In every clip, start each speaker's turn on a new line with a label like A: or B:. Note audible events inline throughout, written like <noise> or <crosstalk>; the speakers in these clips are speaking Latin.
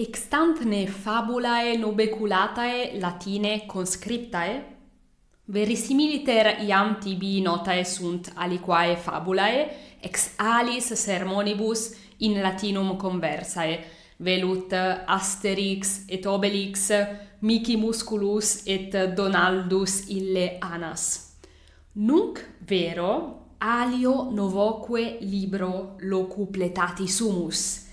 A: extantne fabulae nobeculatae latine conscriptae? Verisimiliter iam tibi notae sunt aliquae fabulae, ex alis sermonibus in latinum conversae, velut Asterix et Obelix, Mickey Musculus et Donaldus ille Anas. Nunc vero alio novoque libro locupletati sumus –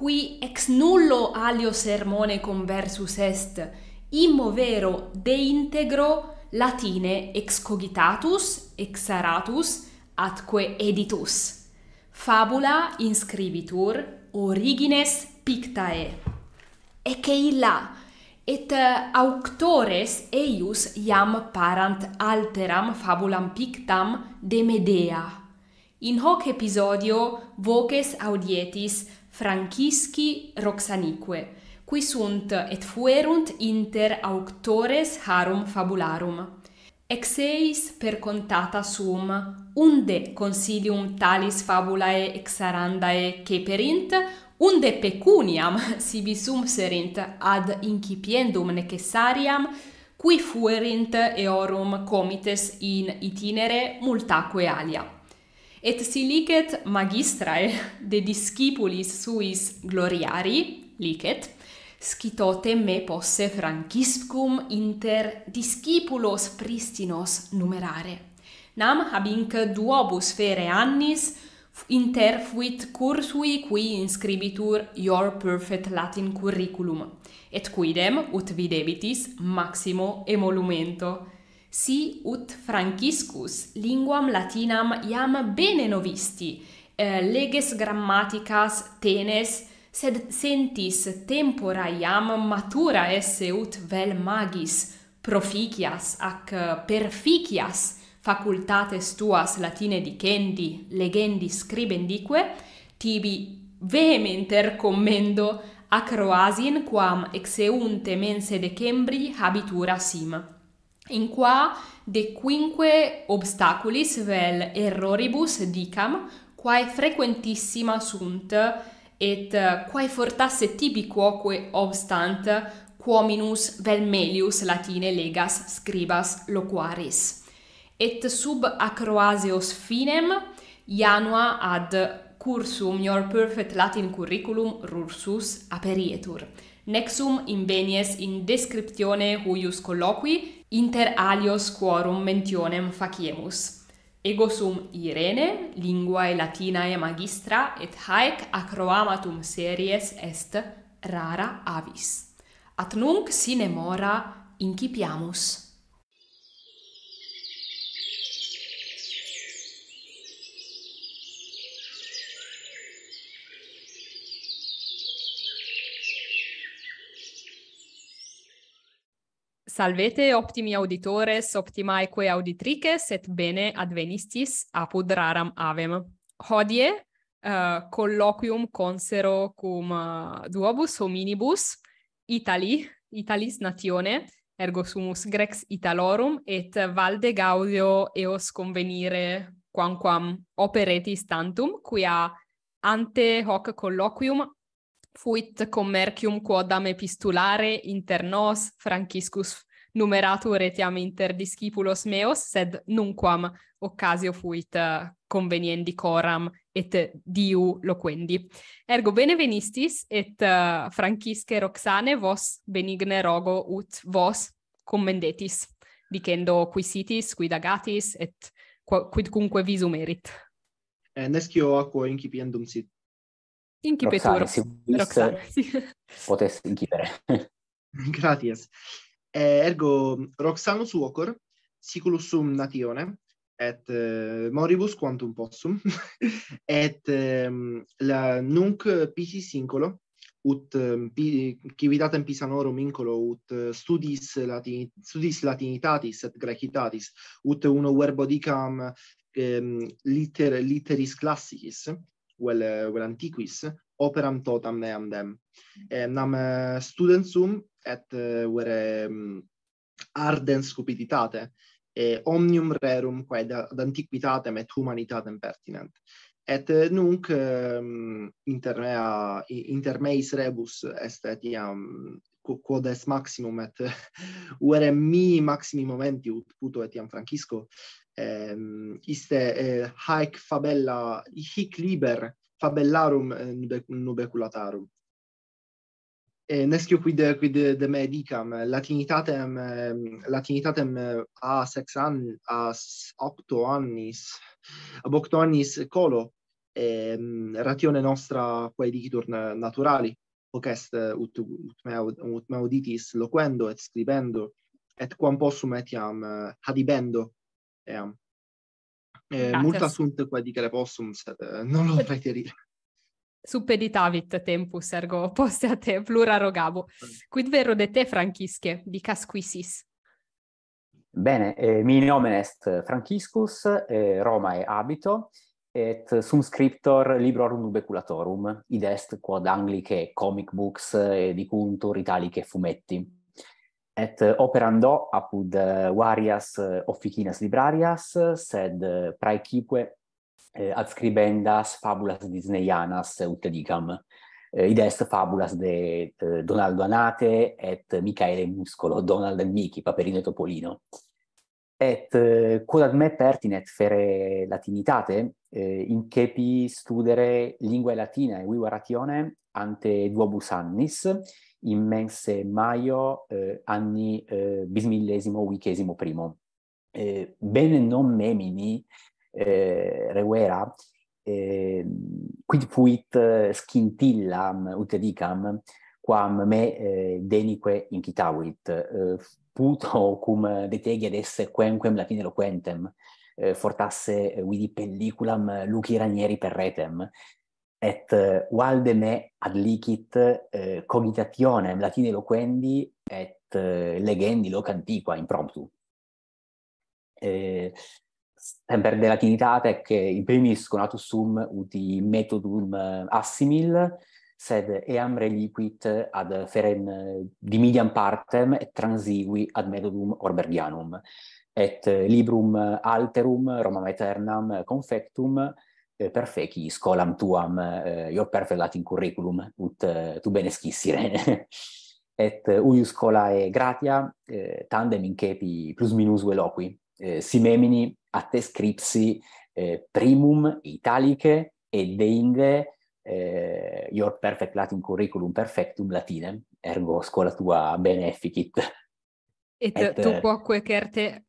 A: qui ex nullo alio sermone conversus est immo vero de integro latine ex cogitatus ex aratus atque editus fabula inscribitur origines pictae ec illa et eh, auctores eius iam parant alteram fabulam pictam de Medea. In hoc episodio voces audietis Francisci Roxanique, qui sunt et fuerunt inter auctores harum fabularum. Ex eis per contata sum, unde consilium talis fabulae exarandae ceperint, unde pecuniam <laughs> sibi sum serint ad incipiendum necessariam, qui fuerint eorum comites in itinere multaque alia et si licet magistrae de discipulis suis gloriari, licet, scitote me posse franciscum inter discipulos pristinos numerare. Nam habinc duobus fere annis inter fuit cursui qui inscribitur your perfect Latin curriculum, et quidem ut videbitis maximo emolumento si ut franciscus linguam latinam iam bene novisti eh, leges grammaticas tenes sed sentis tempora iam matura esse ut vel magis proficias ac perficias facultates tuas latine dicendi legendi scribendique tibi vehementer commendo acroasin quam exeunte mense de Cambri habitura sim In qua de quinque obstaculis vel erroribus dicam, quae frequentissima sunt, et eh, quae fortasse tibi quoque obstant, quominus vel melius latine legas scribas loquaris. Et sub acroaseos finem, janua ad cursum your perfect Latin curriculum rursus aperietur. Nexum invenies in descriptione huius colloqui, inter alios quorum mentionem faciemus. Ego sum Irene, linguae latinae magistra, et haec acroamatum series est rara avis. At nunc sine mora incipiamus. Salvete optimi auditores, optimae quae auditrices et bene advenistis apud raram avem. Hodie uh, colloquium consero cum uh, duobus hominibus Italii, Italis natione, ergo sumus grex italorum et valde gaudio eos convenire quamquam operetis tantum quia ante hoc colloquium fuit commercium quodam epistulare inter nos Franciscus numeratur etiam inter discipulos meos sed nunquam occasio fuit eh, conveniendi coram et diu loquendi ergo bene venistis et uh, roxane vos benigne rogo ut vos commendetis dicendo qui sitis qui dagatis et quidcunque visum erit.
B: et nesqui oaco incipiendum sit incipetur roxane, si roxane. Si.
C: potes incipere <laughs>
B: gratias eh, ergo Roxanus uocor, siculus sum natione, et eh, moribus quantum possum, <laughs> et eh, la nunc pisis incolo, ut ehm, civitatem pisanorum incolo ut eh, studis studis latinitatis et graecitatis ut uno verbo dicam eh, liter, literis classicis vel vel antiquis operam totam meam dem. E eh, nam eh, studentum et were eh, mm, ardens cupiditate e omnium rerum quae ad antiquitatem et humanitatem pertinent. Et nunc inter mea inter meis rebus est etiam quod est maximum et were <laughs> mi maximi momenti ut puto etiam Francisco. Ehm iste haec fabella hic liber fabellarum eh, nubeculatarum. Nescio quid de me dicam, eh, Latinitatem eh, a sex annis, a opto annis, ab octo annis colo, ehm, ratione nostra quae dicitur naturali, hoc est ut me auditis loquendo et scribendo, et quam possum etiam adibendo eam. Eh, multa sunt quae dicere possum, sed eh, non lo preterir.
A: Supeditavit tempus ergo <laughs> poste a te plura rogabo. Quid vero de te, Francisce, dicas quisis?
C: Bene, eh, mi nomen est Franciscus, eh, Roma e abito, et sum scriptor librorum nubeculatorum, id est quod anglice comic books eh, edicuntur italice fumetti et eh, operando apud eh, varias eh, officinas librarias sed praequipe ad scribendas fabulas disneyanas ut dicam id est fabulas de Donaldo Anate et Michele Muscolo Donald and Mickey Paperino e Topolino et quod ad me pertinet fere latinitate in quepi studere lingua latina et ante duobus annis immense maio eh, anni eh, bismillesimo vicesimo primo eh, bene non memini eh, reguera eh, quid fuit eh, scintillam ut dicam quam me eh, denique incitavit eh, puto cum detegi ad esse quenquem latine loquentem eh, fortasse eh, vidi pelliculam eh, luci ranieri per retem et eh, valde me ad licit uh, cogitationem latine loquendi et eh, legendi loc antiqua impromptu. Eh, per de latinitate che in primis conatus sum ut metodum assimil sed eam reliquit ad feren dimidiam partem et transigui ad metodum orbergianum et librum alterum Roma aeternam, confectum eh, per feci scolam tuam eh, io perfe latin curriculum ut eh, tu bene scissire <laughs> eh. et uius scolae gratia eh, tandem incepi plus minus veloqui eh, simemini atte scripsi eh, primum italiche et deinde eh, your perfect latin curriculum perfectum latinem ergo scola tua bene efficit
A: et, et tu quoque eh, certe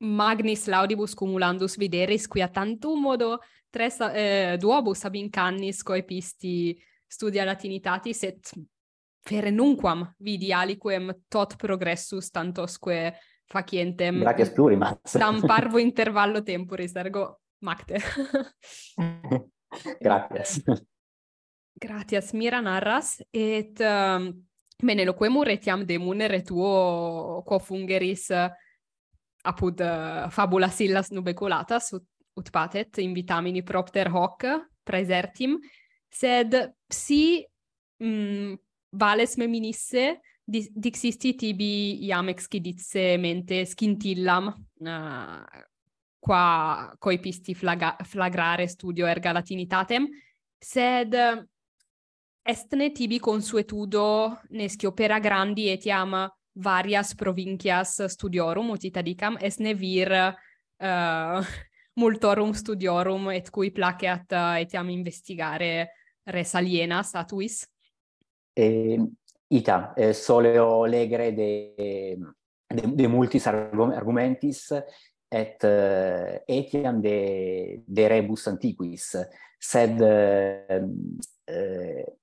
A: magnis laudibus cumulandus videris quia tantum modo tres eh, duobus ab incannis coepisti studia latinitati et per nunquam vidi aliquem tot progressus tantosque facientem Brachis plurimas tam <laughs> parvo intervallo tempore sergo macte
C: <laughs> Gracias
A: Gracias mira narras et uh, ehm, bene loquemur etiam de munere tuo quo fungeris uh, apud uh, fabula sillas nubeculatas ut, ut patet in vitamini propter hoc praesertim sed si mm, vales meminisse di, dixisti tibi iam excidisse mente scintillam uh, qua coi pisti flagrare studio erga latinitatem sed eh, estne tibi consuetudo nesci opera grandi etiam varias provincias studiorum ut itadicam est ne vir uh, multorum studiorum et cui placeat uh, etiam investigare res alienas atuis?
C: Eh, ita, soleo legere de, de, de multis argumentis et uh, etiam de, de rebus antiquis, sed uh, uh,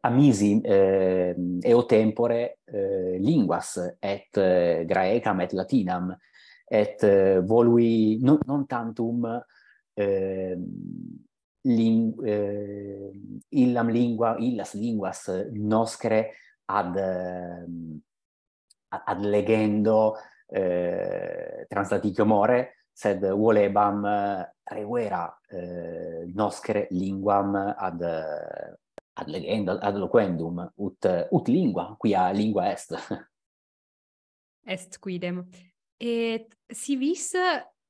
C: amisi eh, eo tempore eh, linguas et eh, graecam et latinam et eh, volui non, non tantum eh, ling, eh, illam lingua illas linguas noscre ad eh, ad legendo eh, translatio more sed volebam eh, reuera eh, noscre linguam ad ad legenda ad loquendum ut ut lingua quia lingua est <laughs>
A: est quidem et si vis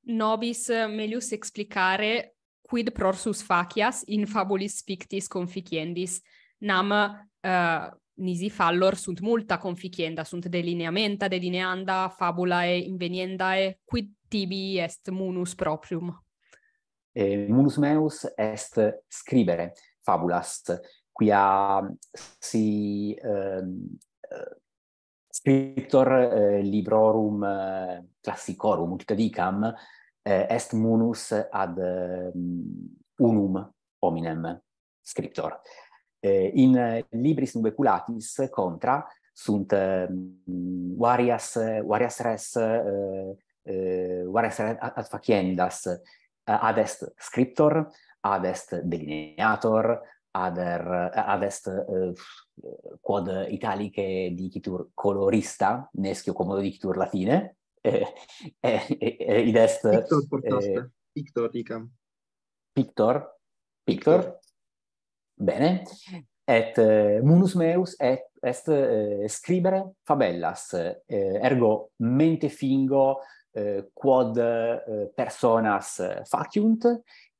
A: nobis melius explicare quid prorsus facias in fabulis fictis conficiendis nam uh, nisi fallor sunt multa conficienda sunt delineamenta delineanda fabulae inveniendae quid tibi est munus proprium
C: eh, munus meus est scribere fabulas quia si um, uh, scriptor uh, librorum uh, classicorum multidicam uh, est munus ad ehm, unum hominem scriptor uh, in uh, libris nubeculatis contra sunt uh, varias varias res uh, uh, varias res ad faciendas uh, ad est scriptor ad est delineator ader ad est uh, eh, quod italiche dicitur colorista nescio commodo dicitur latine <laughs> eh, eh, eh, id est pictor eh,
B: pictor dicam
C: pictor pictor bene et uh, munus meus et est uh, scribere fabellas uh, ergo mente fingo uh, quod uh, personas faciunt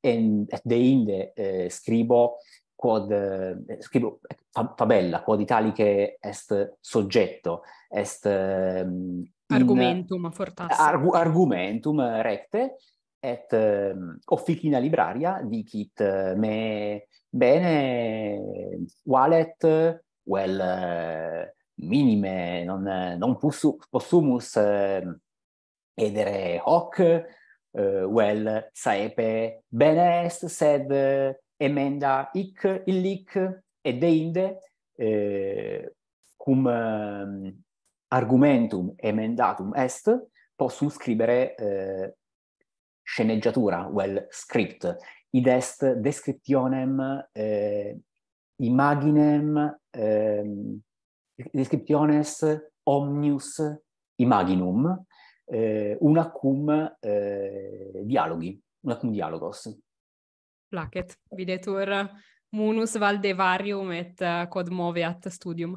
C: et deinde uh, scribo quod eh, scrivo fa, tabella quod italiche est soggetto est mm, eh, argumentum
A: in, fortasse arg
C: argumentum recte et eh, offic libraria dicit eh, me bene wallet well eh, minime non non possu, possumus eh, edere hoc eh, well saepe bene est sed emenda ic illic et deinde eh, cum eh, argumentum emendatum est possum scribere eh, sceneggiatura, well, script, id est descriptionem eh, imaginem eh, descriptiones omnius imaginum eh, una cum eh, dialogi, una cum dialogos
A: placet videtur munus valde varium et uh, quod moveat studium.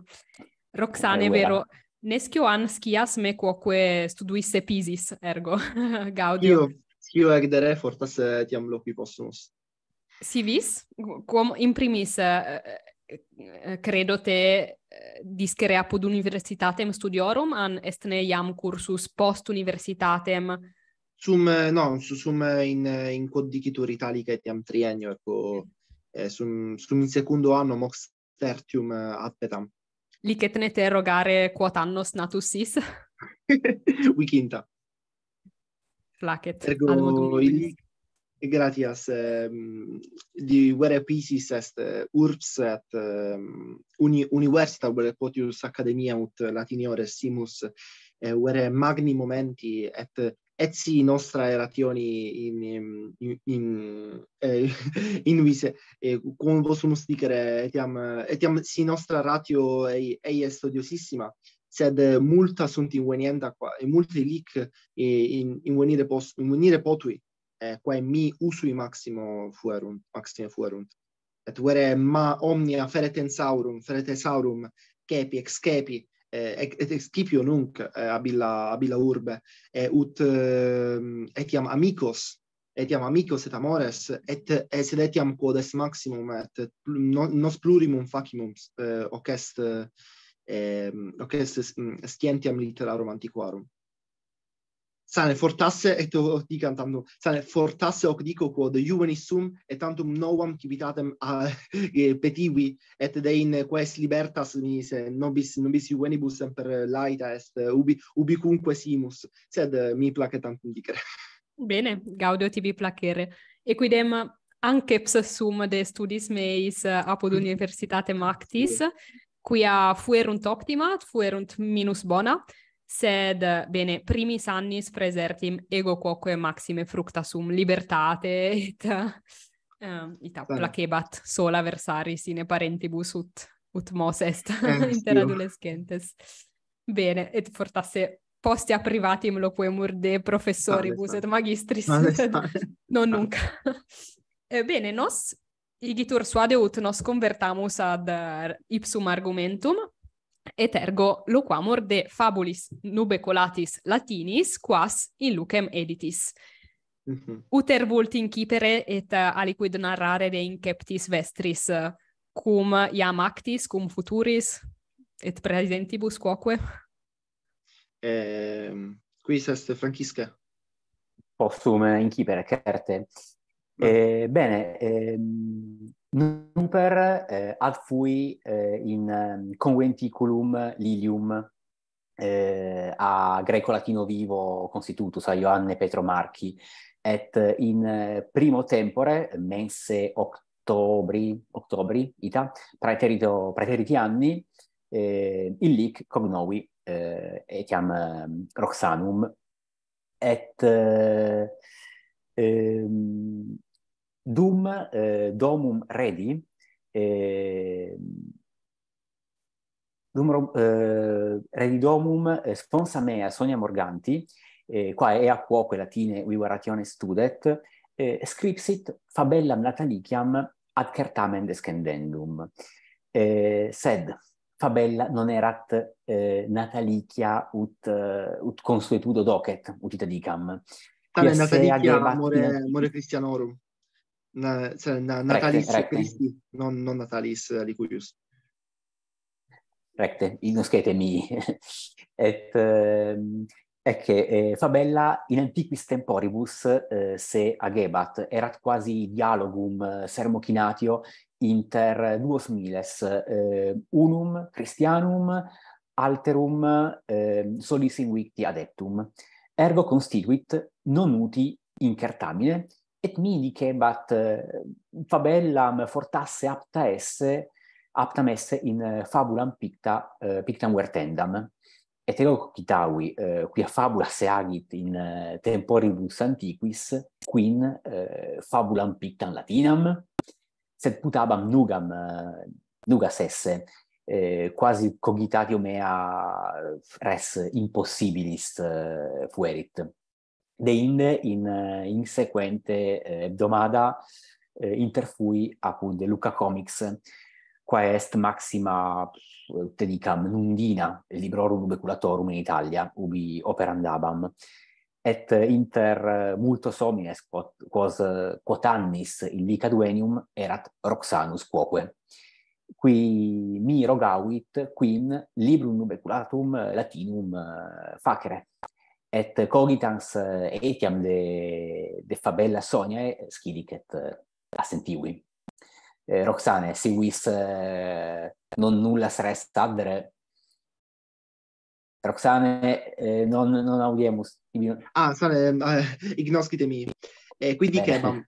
A: Roxane, eh, vero, nescio an scias me quoque studuisse pisis, ergo, <laughs> gaudio.
B: io ec dere, fortas etiam eh, loqui possumus.
A: Si vis, quom in primis, eh, eh, credo te discere apod universitatem studiorum, an est ne iam cursus post universitatem studiorum,
B: sum no sum, sum in in quod dicitur italica et triennio ecco eh, sum sum in secundo anno mox tertium eh, adpetam. appetam
A: licet ne te rogare quot annos natus sis
B: <laughs> quinta
A: flacet ergo
B: e gratias ehm, eh, di where pieces est uh, urbs at um, ehm, uni, universita where potius academia ut latiniores simus eh, where magni momenti et et si nostra erationi in in in, eh, <laughs> in vise e come possiamo etiam etiam si nostra ratio è è studiosissima sed multa sunt in qua e multe lic in in venire pos in potui e qua mi usui i maximo fuerunt maximo fuerunt et vere ma omnia feretensaurum feretesaurum capi ex capi et eh, escipio nunc eh, ab illa ab illa urbe et eh, ut eh, etiam amicos etiam amicos et amores et et eh, sed etiam quod est maximum et no, nos plurimum facimum eh, hoc est eh, ehm, hoc est mm, scientiam litterarum antiquarum sane fortasse et dicam tanto sane fortasse hoc dico quod juvenis sum et tantum novam civitatem a <laughs> petivi et de in quaes libertas nis, nobis nobis juvenibus semper laeta est ubi cumque simus sed eh, mi placet tantum dicere
A: bene gaudio tibi placere Equidem, quidem anche sum de studis meis eh, apud mm. universitate mactis quia fuerunt optima fuerunt minus bona sed bene primis annis presertim ego quoque maxime fructa sum libertate et uh, <laughs> ita Sane. placebat sola versari sine parentibus ut ut mos est eh, <laughs> inter adolescentes bene et fortasse postia privatim loquemur de professoribus sane, et magistris <laughs> non sane. nunca e bene nos igitur suade ut nos convertamus ad eh, ipsum argumentum et ergo loquamur de fabulis nube colatis latinis quas in lucem editis. Mm-hmm. Uter vult incipere et uh, aliquid narrare de inceptis vestris uh, cum iam actis, cum futuris, et presentibus quoque?
B: Eh, quis est Francisca?
C: Possum incipere, certe. Eh, bene, eh, Nuper eh, ad fui eh, in ehm, conventiculum lilium eh, a greco latino vivo constitutus a Ioanne Petro Marchi et in eh, primo tempore mense octobri octobri ita praeterito praeteriti anni eh, in cognovi eh, etiam eh, roxanum et eh, ehm, Dum eh, Domum Redi, eh, Dum eh, Redi Domum eh, sponsa mea Sonia Morganti, eh, qua è a cuoque latine vivaratione studet, eh, scripsit fabellam nataliciam ad certamen descendendum. Eh, sed fabella non erat eh, natalicia ut, eh, ut consuetudo docet, ut itadicam. Tale natalicia amore, amore
B: cristianorum. na, cioè, na natalis recte, recte. Christi, non, non natalis uh, liquius.
C: Recte, inuscete mi. <laughs> et, um, ehm, ecce, eh, fabella in antiquis temporibus eh, se agebat, erat quasi dialogum eh, sermochinatio inter duos miles, eh, unum christianum, alterum eh, solis invicti adeptum. Ergo constituit non uti incertamine, et mi dicebat eh, fabellam fortasse apta esse aptam esse in eh, fabulam picta uh, pictam vertendam et ego quitavi uh, quia fabula se agit in uh, temporibus antiquis quin uh, fabulam pictam latinam sed putabam nugam uh, nugas esse eh, quasi cogitatio mea res impossibilis fuerit de in in eh, in sequente eh, domada eh, interfui apud de Luca Comics qua est maxima eh, te dicam nundina librorum beculatorum in Italia ubi operandabam et inter multo somnes quos quotannis in lica duenium erat Roxanus quoque qui mi rogavit quin librum nubeculatum latinum facere et cogitans eh, etiam de, de fabella sonia eh, scidicet eh, assentivi. Eh, Roxane, si vis eh, non nulla sarest addere, Roxane, eh, non, non audiemus.
B: Ah, sale, eh, ignoscite mi. Eh, quindi che eh.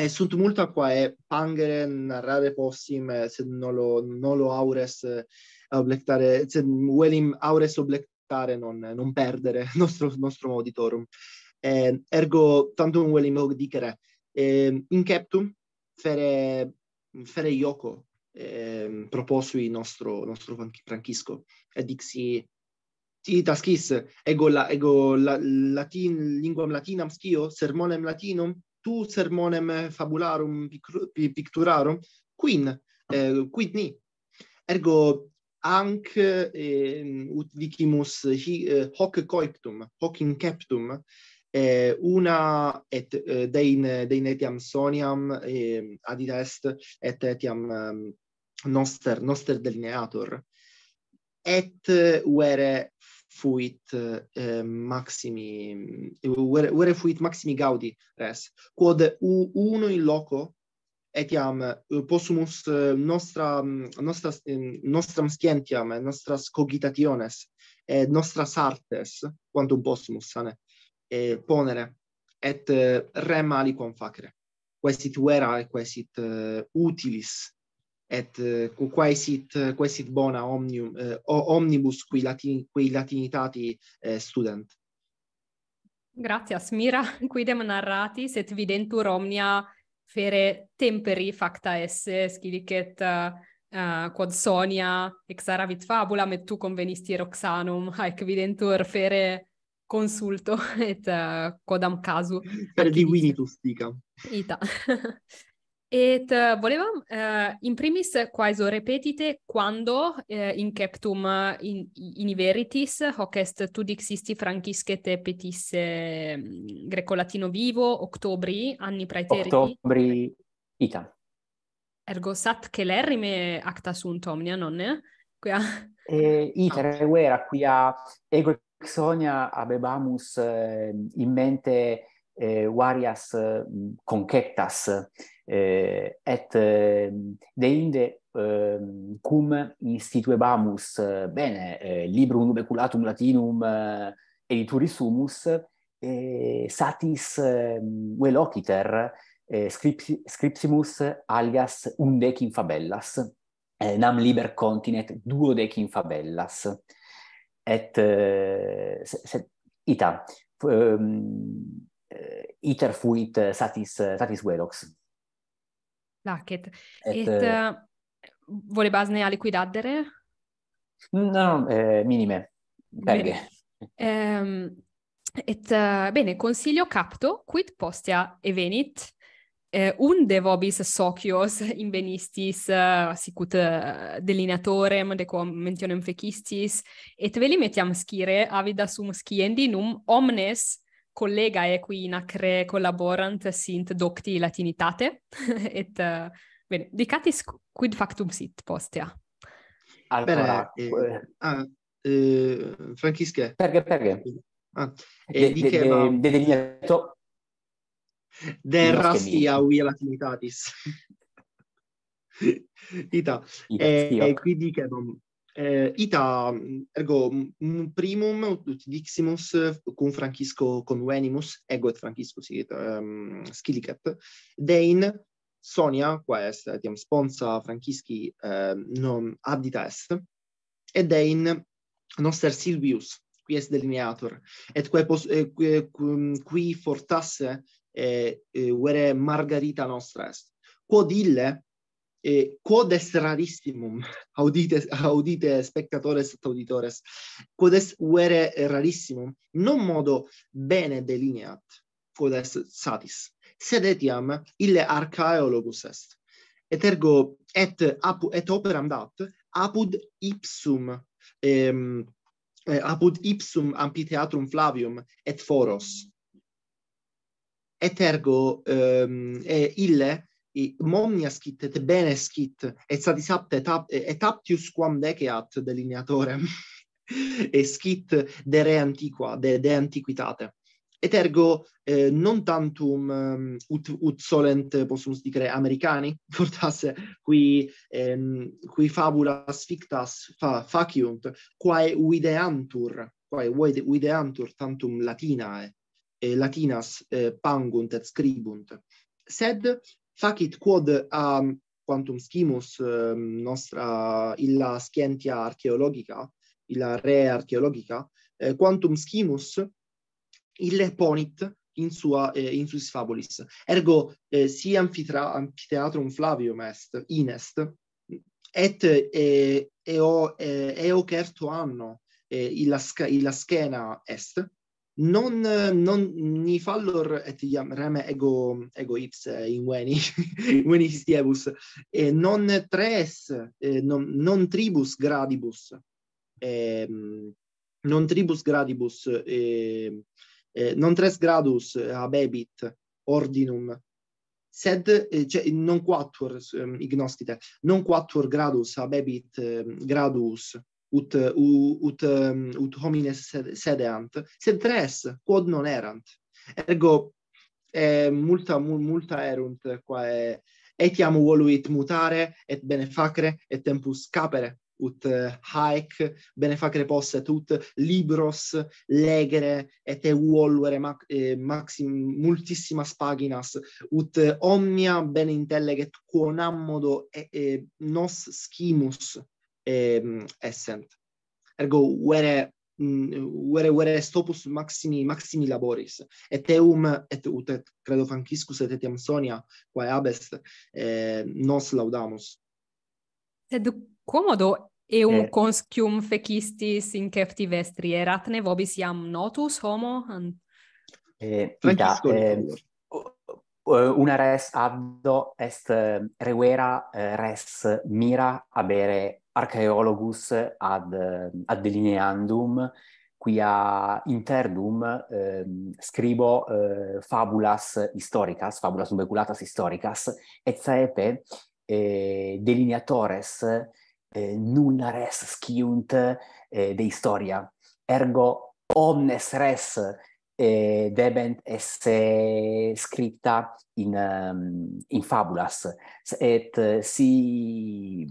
B: eh, sunt multa qua e pangere narrare possim se non lo, non lo aures eh, oblectare, sed welim aures oblectare accettare, non, non perdere il nostro, nostro moditorum. Eh, ergo tantum velim hoc dicere, eh, inceptum fere, fere ioco eh, proposui nostro, nostro francisco, e dixi tascis ego, la, ego la, latin, linguam latinam schio, sermonem latinum, tu sermonem fabularum picturarum, quin, eh, quid ni? Ergo anc eh, ut dicimus hi, eh, hoc coictum hoc in captum eh, una et eh, de in de etiam soniam eh, ad est et etiam ehm, noster noster delineator et were eh, fuit eh, maximi were, were fuit maximi gaudi res quod u uno in loco etiam eh, possumus eh, nostra mm, nostra mm, nostram scientiam eh, nostras cogitationes et nostras artes quantum possumus sane e ponere et rem aliquam facere quaesit vera et quaesit uh, utilis et uh, quaesit quaesit bona omnium uh, omnibus qui latin qui latinitati uh, student
A: Gratias, mira, <laughs> quidem narratis, et videntur omnia fere temperi facta esse, scilicet uh, eh, eh, quod Sonia exaravit fabulam et tu convenisti Roxanum, <laughs> haec videntur fere consulto <laughs> et uh, eh, quodam casu.
B: Per divinitus dicam.
A: Ita. <laughs> Et uh, volevam uh, in primis quaeso repetite quando uh, in captum in, in veritis hoc est tu dixisti francisque te petisse mm, greco-latino vivo, octobri, anni praeteriti.
C: Octobri ita.
A: Ergo sat celerrime acta sunt omnia, nonne? Quia...
C: e iter oh. Ah. quia ego exonia abebamus eh, in mente eh, varias uh, mm, conquetas eh, et mm, deinde mm, cum instituebamus bene eh, librum nubeculatum latinum uh, edituri sumus eh, satis uh, velociter eh, scripti, scriptimus alias undecim fabellas eh, nam liber continet duodecim fabellas et se, se, ita um, uh, iter fuit eh, satis eh, satis velox
A: lacet et, et uh, eh, vole basne a liquidaddere
C: mm, no, no eh, minime perge
A: ehm Et uh, bene, consiglio capto, quid postea evenit, eh, unde vobis socios invenistis uh, sicut uh, delineatorem de quam mentionem fecistis, et veli metiam scire avida sum sciendi num omnes collega e qui in acre collaborant sint docti latinitate <laughs> et uh, bene dicatis quid factum sit postea
B: Alcora, bene, eh, eh, ah, eh, Franchisca. Ah, e eh, di che de, de, de, de, to... de rasti latinitatis. <laughs> Ita, e, e qui dicevam, eh, ita ergo primum ut diximus cum Francisco convenimus ego et Francisco sit ehm, um, dein Sonia qua est etiam sponsa Francisci eh, non addita est et dein noster Silvius qui est delineator et qua pos, eh, qui, qui fortasse eh, eh, vere Margarita nostra est quod ille e quod est rarissimum audite audite spectatores et auditores quod est vere rarissimum non modo bene delineat quod est satis sed etiam ille archaeologus est et ergo et apu, et operam dat apud ipsum ehm apud ipsum amphitheatrum flavium et foros et ergo ehm e ille Momnia scit et bene scit et satisapte et, ap, et aptius quam deceat delineatore <laughs> e scit de re antiqua, de, de antiquitate. Et ergo eh, non tantum um, ut, ut solent, possumus dicere, americani, fortasse <laughs> qui, ehm, qui fabulas fictas fa, faciunt, quae uideantur, quae uideantur tantum latinae, eh, latinas eh, pangunt et scribunt. Sed Facit quod a quantum scimus ehm, nostra illa scientia archeologica, illa re archeologica, eh, quantum schimus ille ponit in sua eh, in suis fabulis. Ergo eh, si anfitra amfiteatrum Flavium est, inest, et eo, eh, eo certo anno eh, illa, illa schena est, non, non ni fallor et iam reme ego, ego ips in inveni histiebus, <laughs> e non tres, eh, non, non tribus gradibus, eh, non tribus gradibus, eh, eh, non tres gradus habebit ordinum, sed cioè, non quattuor, eh, ignoscite, non quattuor gradus habebit eh, gradus ut ut um, ut homines sedeant sed tres quod non erant ergo e multa multa erunt quae etiam voluit mutare et bene facere et tempus capere ut uh, haec bene facere posse tut libros legere et e volvere eh, maxim multissimas paginas ut omnia bene intelleget quonam modo e, nos scimus um, essent ergo where where mm, where stopus maximi maximi laboris et eum et ut et credo franciscus et etiam sonia quae abest eh, nos laudamus
A: sed commodo eum eh. conscium fecistis in cefti vestri erat ne vobis iam notus homo an
C: eh, ida, eh, una res addo est eh, revera eh, res mira abere archeologus ad ad delineandum qui a interdum eh, scribo eh, fabulas historicas fabulas umbeculatas historicas et saepe eh, delineatores eh, nulla res sciunt eh, de historia ergo omnes res eh, debent esse scripta in ehm, in fabulas et eh, si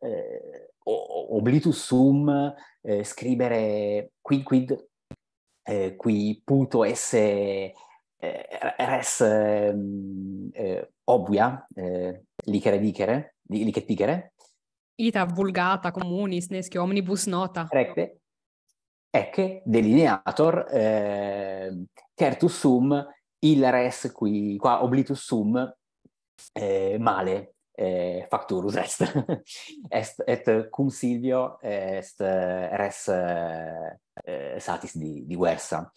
C: eh, oblitus sum eh, scrivere quid quid eh, qui puto esse eh, res ehm, eh, obvia eh, licere dicere licet dicere
A: ita vulgata communis nesque omnibus nota recte
C: ec delineator eh, certus sum il res qui qua oblitus sum eh, male eh, facturus est. <laughs> est et cum Silvio est res eh, satis di diversa.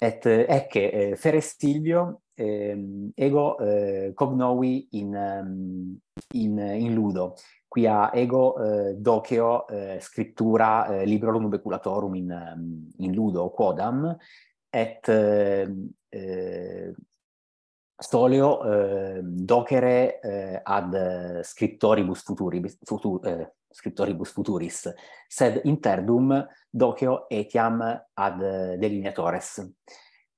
C: Et ecce eh, fere Silvio eh, ego eh, cognovi in, ehm, in, in ludo, quia ego eh, doceo eh, scriptura eh, librorum beculatorum in, ehm, in ludo quodam, et eh, Stolio eh, docere eh, ad eh, scriptoribus futuri eh, scriptoribus futuris sed interdum docio etiam ad eh, delineatores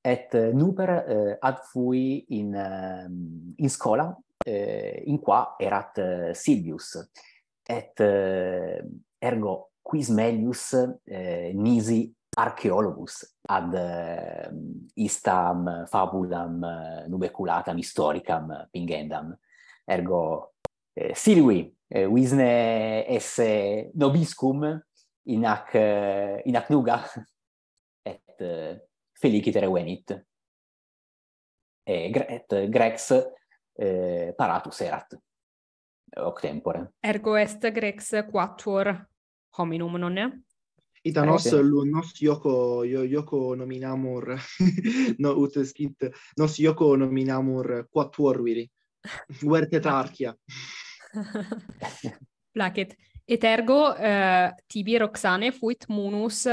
C: et eh, nuper eh, ad fui in ehm, in scola eh, in qua erat Silvius et eh, ergo quis melius eh, nisi archeologus ad uh, istam fabulam uh, nubeculatam historicam pingendam ergo eh, silui eh, visne esse nobiscum in ac uh, in nuga <laughs> et uh, eh, felicitere venit e et grex eh, paratus erat
B: hoc tempore
A: ergo est grex quattuor hominum non Eh, Itanos eh, sì.
B: lunos yoko, yo, yoko nominamur, <laughs> no, ut skit, nos yoko nominamur quattuorviri, huertetarchia. <laughs>
A: <laughs> Placet. Etergo eh, tibi roxane fuit munus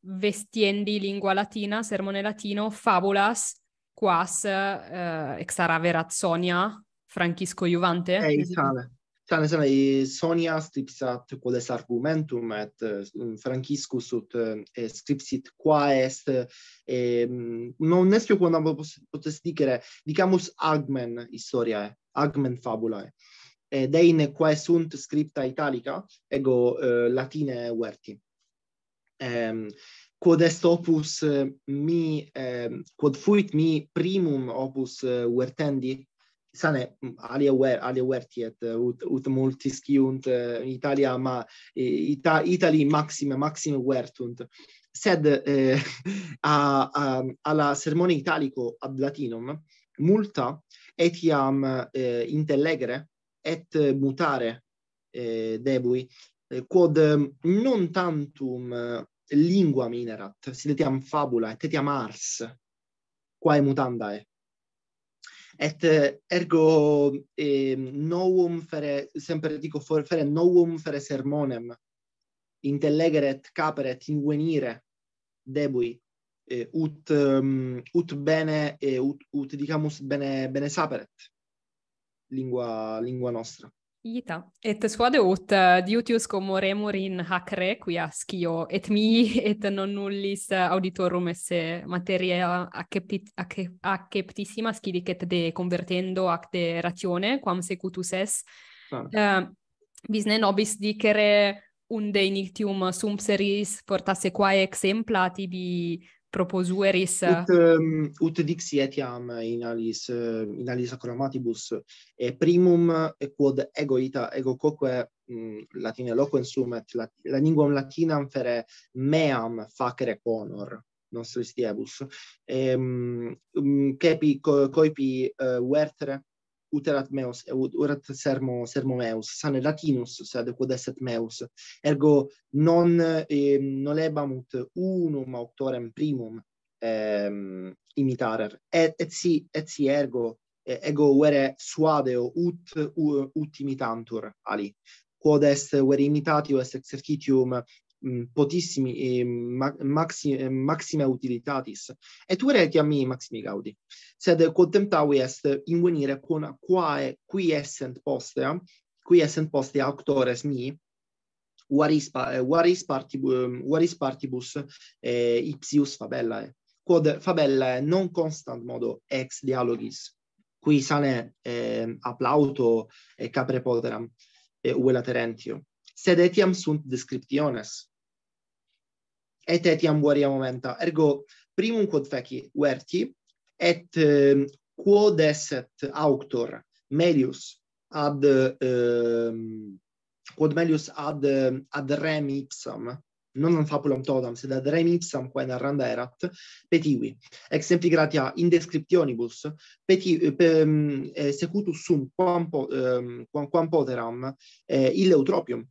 A: vestiendi lingua latina, sermone latino, fabulas quas eh, exaraverazonia, francisco juvante. Eh, sale.
B: Tane sana Sonia stipsa te quales argumentum et ehm, Franciscus sut ehm, scriptit qua est e ehm, non nescio quando potes dicere dicamus agmen historiae agmen fabulae e deine quae sunt scripta italica ego eh, latine verti ehm quod est opus eh, mi quod fuit mi primum opus uh, eh, vertendi Sane, mm, AliWare, AliWare tiet, eh, ut, ut multiskiunt uh, eh, Italia, ma eh, ita, Italy maxime, maxime vertunt. Sed eh, <laughs> a, a, alla sermone italico ad latinum, multa etiam eh, intellegere et mutare eh, debui, quod mm, non tantum lingua minerat, si detiam fabula, et etiam ars, quae mutandae et eh, ergo eh, novum fere sempre dico for fere novum fere sermonem intellegere et capere et debui eh, ut um, ut bene eh, ut, ut dicamus bene bene saperet lingua lingua nostra
A: Ita, et suade ut eh, diutius como remur in hac re qui ascio, et mi <laughs> et non nullis eh, auditorum esse materia acceptissima, acce, acceptissima scidicet de convertendo ac de ratione, quam secutus es. Ah. Uh, nobis dicere unde initium sumpseris portasse quae exempla tibi proposueris uh, ut,
B: um, ut dixi etiam in alis uh, in alis acromatibus e primum quod ego ita ego coque mm, latine loquen sumet la, la linguam latinam fere meam facere conor nostris diebus e um, mm, coipi uh, uh, uterat meus urat sermo sermo meus sane latinus sed quod est meus ergo non eh, non lebamut unum autorem primum ehm imitarer et et si et si ergo ego vere suadeo ut ut imitantur ali quod est were imitatio est exercitium Mm, potissimi e maxima utilitatis et ureti a maximi gaudi sed contemptavi est in venire con quae qui essent postea qui essent postea auctores mi waris waris partibus um, ipsius fabellae quod fabellae non constant modo ex dialogis qui sane aplauto applauto et capre poderam e uela terentium sed etiam sunt descriptiones. Et etiam varia momenta. Ergo, primum quod feci verti, et eh, quod eset auctor melius ad eh, quod melius ad ad rem ipsam non non fabulam totam sed ad rem ipsam quae narranda erat petivi exempli gratia in descriptionibus peti pe, secutus ehm, sum quam eh, quam, quam poteram eh, ille utropium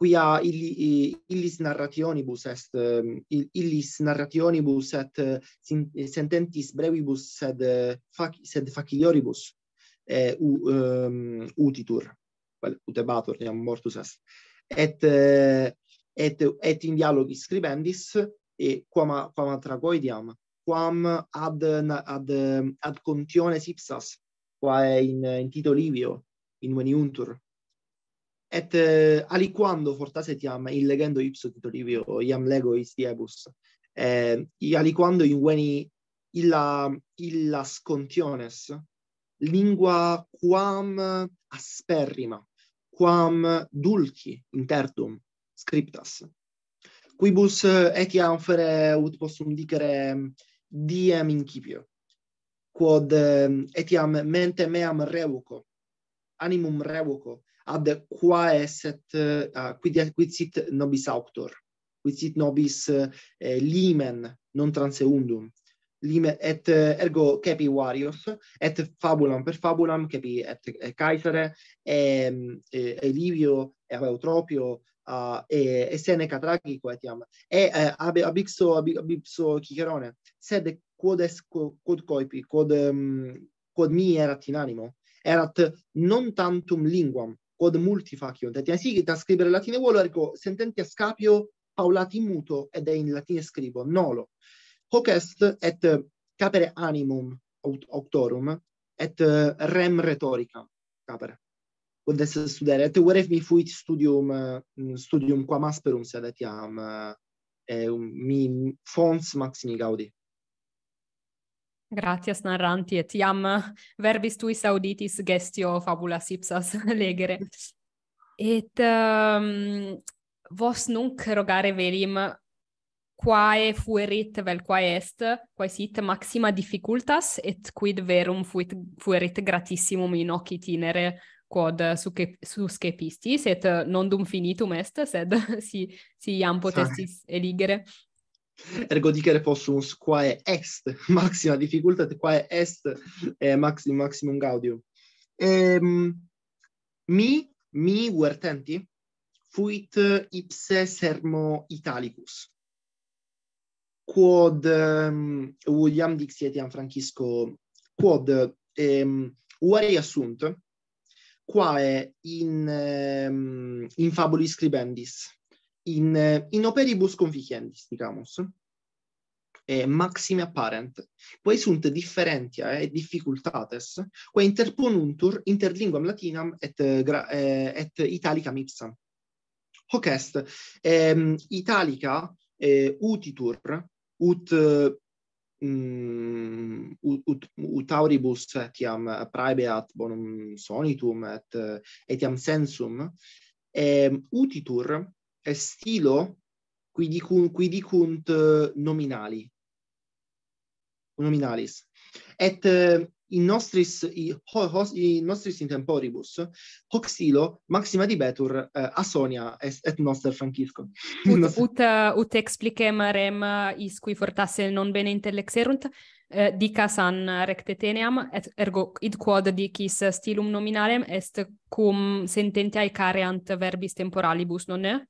B: quia illi, illis narrationibus est ehm, illis narrationibus et sententis brevibus sed fac, sed facilioribus eh, um, utitur vel well, iam mortus est et et et in dialogi scribendis e quam quam tragoidiam quam ad ad ad contiones ipsas quae in, in tito livio in veniuntur et eh, aliquando fortas etiam in legendo ipso titulivio iam lego istiebus eh i aliquando in veni illa illa scontiones lingua quam asperrima quam dulci intertum scriptas quibus etiam fere ut possum dicere diem incipio quod eh, etiam mente meam revoco animum revoco ad qua est uh, quid quid sit nobis auctor quid sit nobis uh, limen non transeundum lime et uh, ergo capi warios et fabulam per fabulam capi et caesare ehm, e e livio e eutropio uh, e, e seneca tragico et iam e uh, ab abixo abixo cicerone sed quod est quod coipi quod um, quod mi erat in animo erat non tantum linguam od multi faciunt, et iam da scribere latine volerico, sententi a scapio paulati muto, ed è in latine scribo, nolo. Hoc est et capere animum aut auctorum, et rem rhetorica capere. Quod est studere, et verefmi fuit studium, mm, studium quam asperum sedet iam, eh, mi fons maximi gaudi.
A: Gratias narranti et iam eh, verbis tuis auditis gestio fabulas ipsas <laughs> legere. Et um, vos nunc rogare velim quae fuerit vel quae est, quae sit maxima difficultas et quid verum fuit, fuerit gratissimum in hoc itinere quod suce, suscepistis et nondum finitum est, sed <laughs> si, si iam potestis eligere. Sorry.
B: Ergo dicere possumus, quae est <laughs> maxima difficultat, quae est eh, maxim, maximum gaudium. Ehm, mi, mi uertenti, fuit ipse sermo italicus, quod um, William Dixi etiam Francisco, quod um, ehm, uari assunt, quae in, um, in fabuli scribendis, in in operibus conficiendis digamos e maxime apparent quae sunt differentia et eh, difficultates quae interponuntur inter linguam latinam et eh, et italicam ipsam hoc est ehm, italica eh, utitur ut, mm, ut ut ut auribus etiam praebeat bonum sonitum et etiam sensum eh, utitur stilo qui dicun qui dicunt eh, nominali nominalis et eh, in nostris i in nostris in temporibus hoc stilo maxima dibetur uh, a sonia est, et noster Francisco. ut,
A: <laughs> ut ut explicem rem is qui fortasse non bene intellexerunt eh, dica san et ergo id quod dicis stilum nominalem est cum sententiae careant verbis temporalibus non est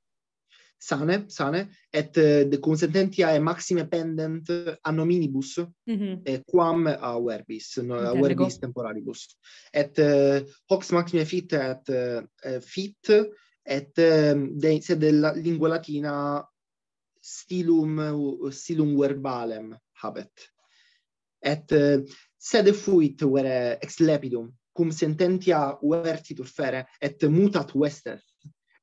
B: sane sane et eh, de consententia e maxime pendent annominibus mm -hmm. et quam a verbis no a verbis temporalibus et uh, eh, hoc maxime fit et uh, fit et um, de se della lingua latina stilum stilum verbalem habet et uh, sed fuit vere ex lepidum cum sententia uertitur fere et mutat uestet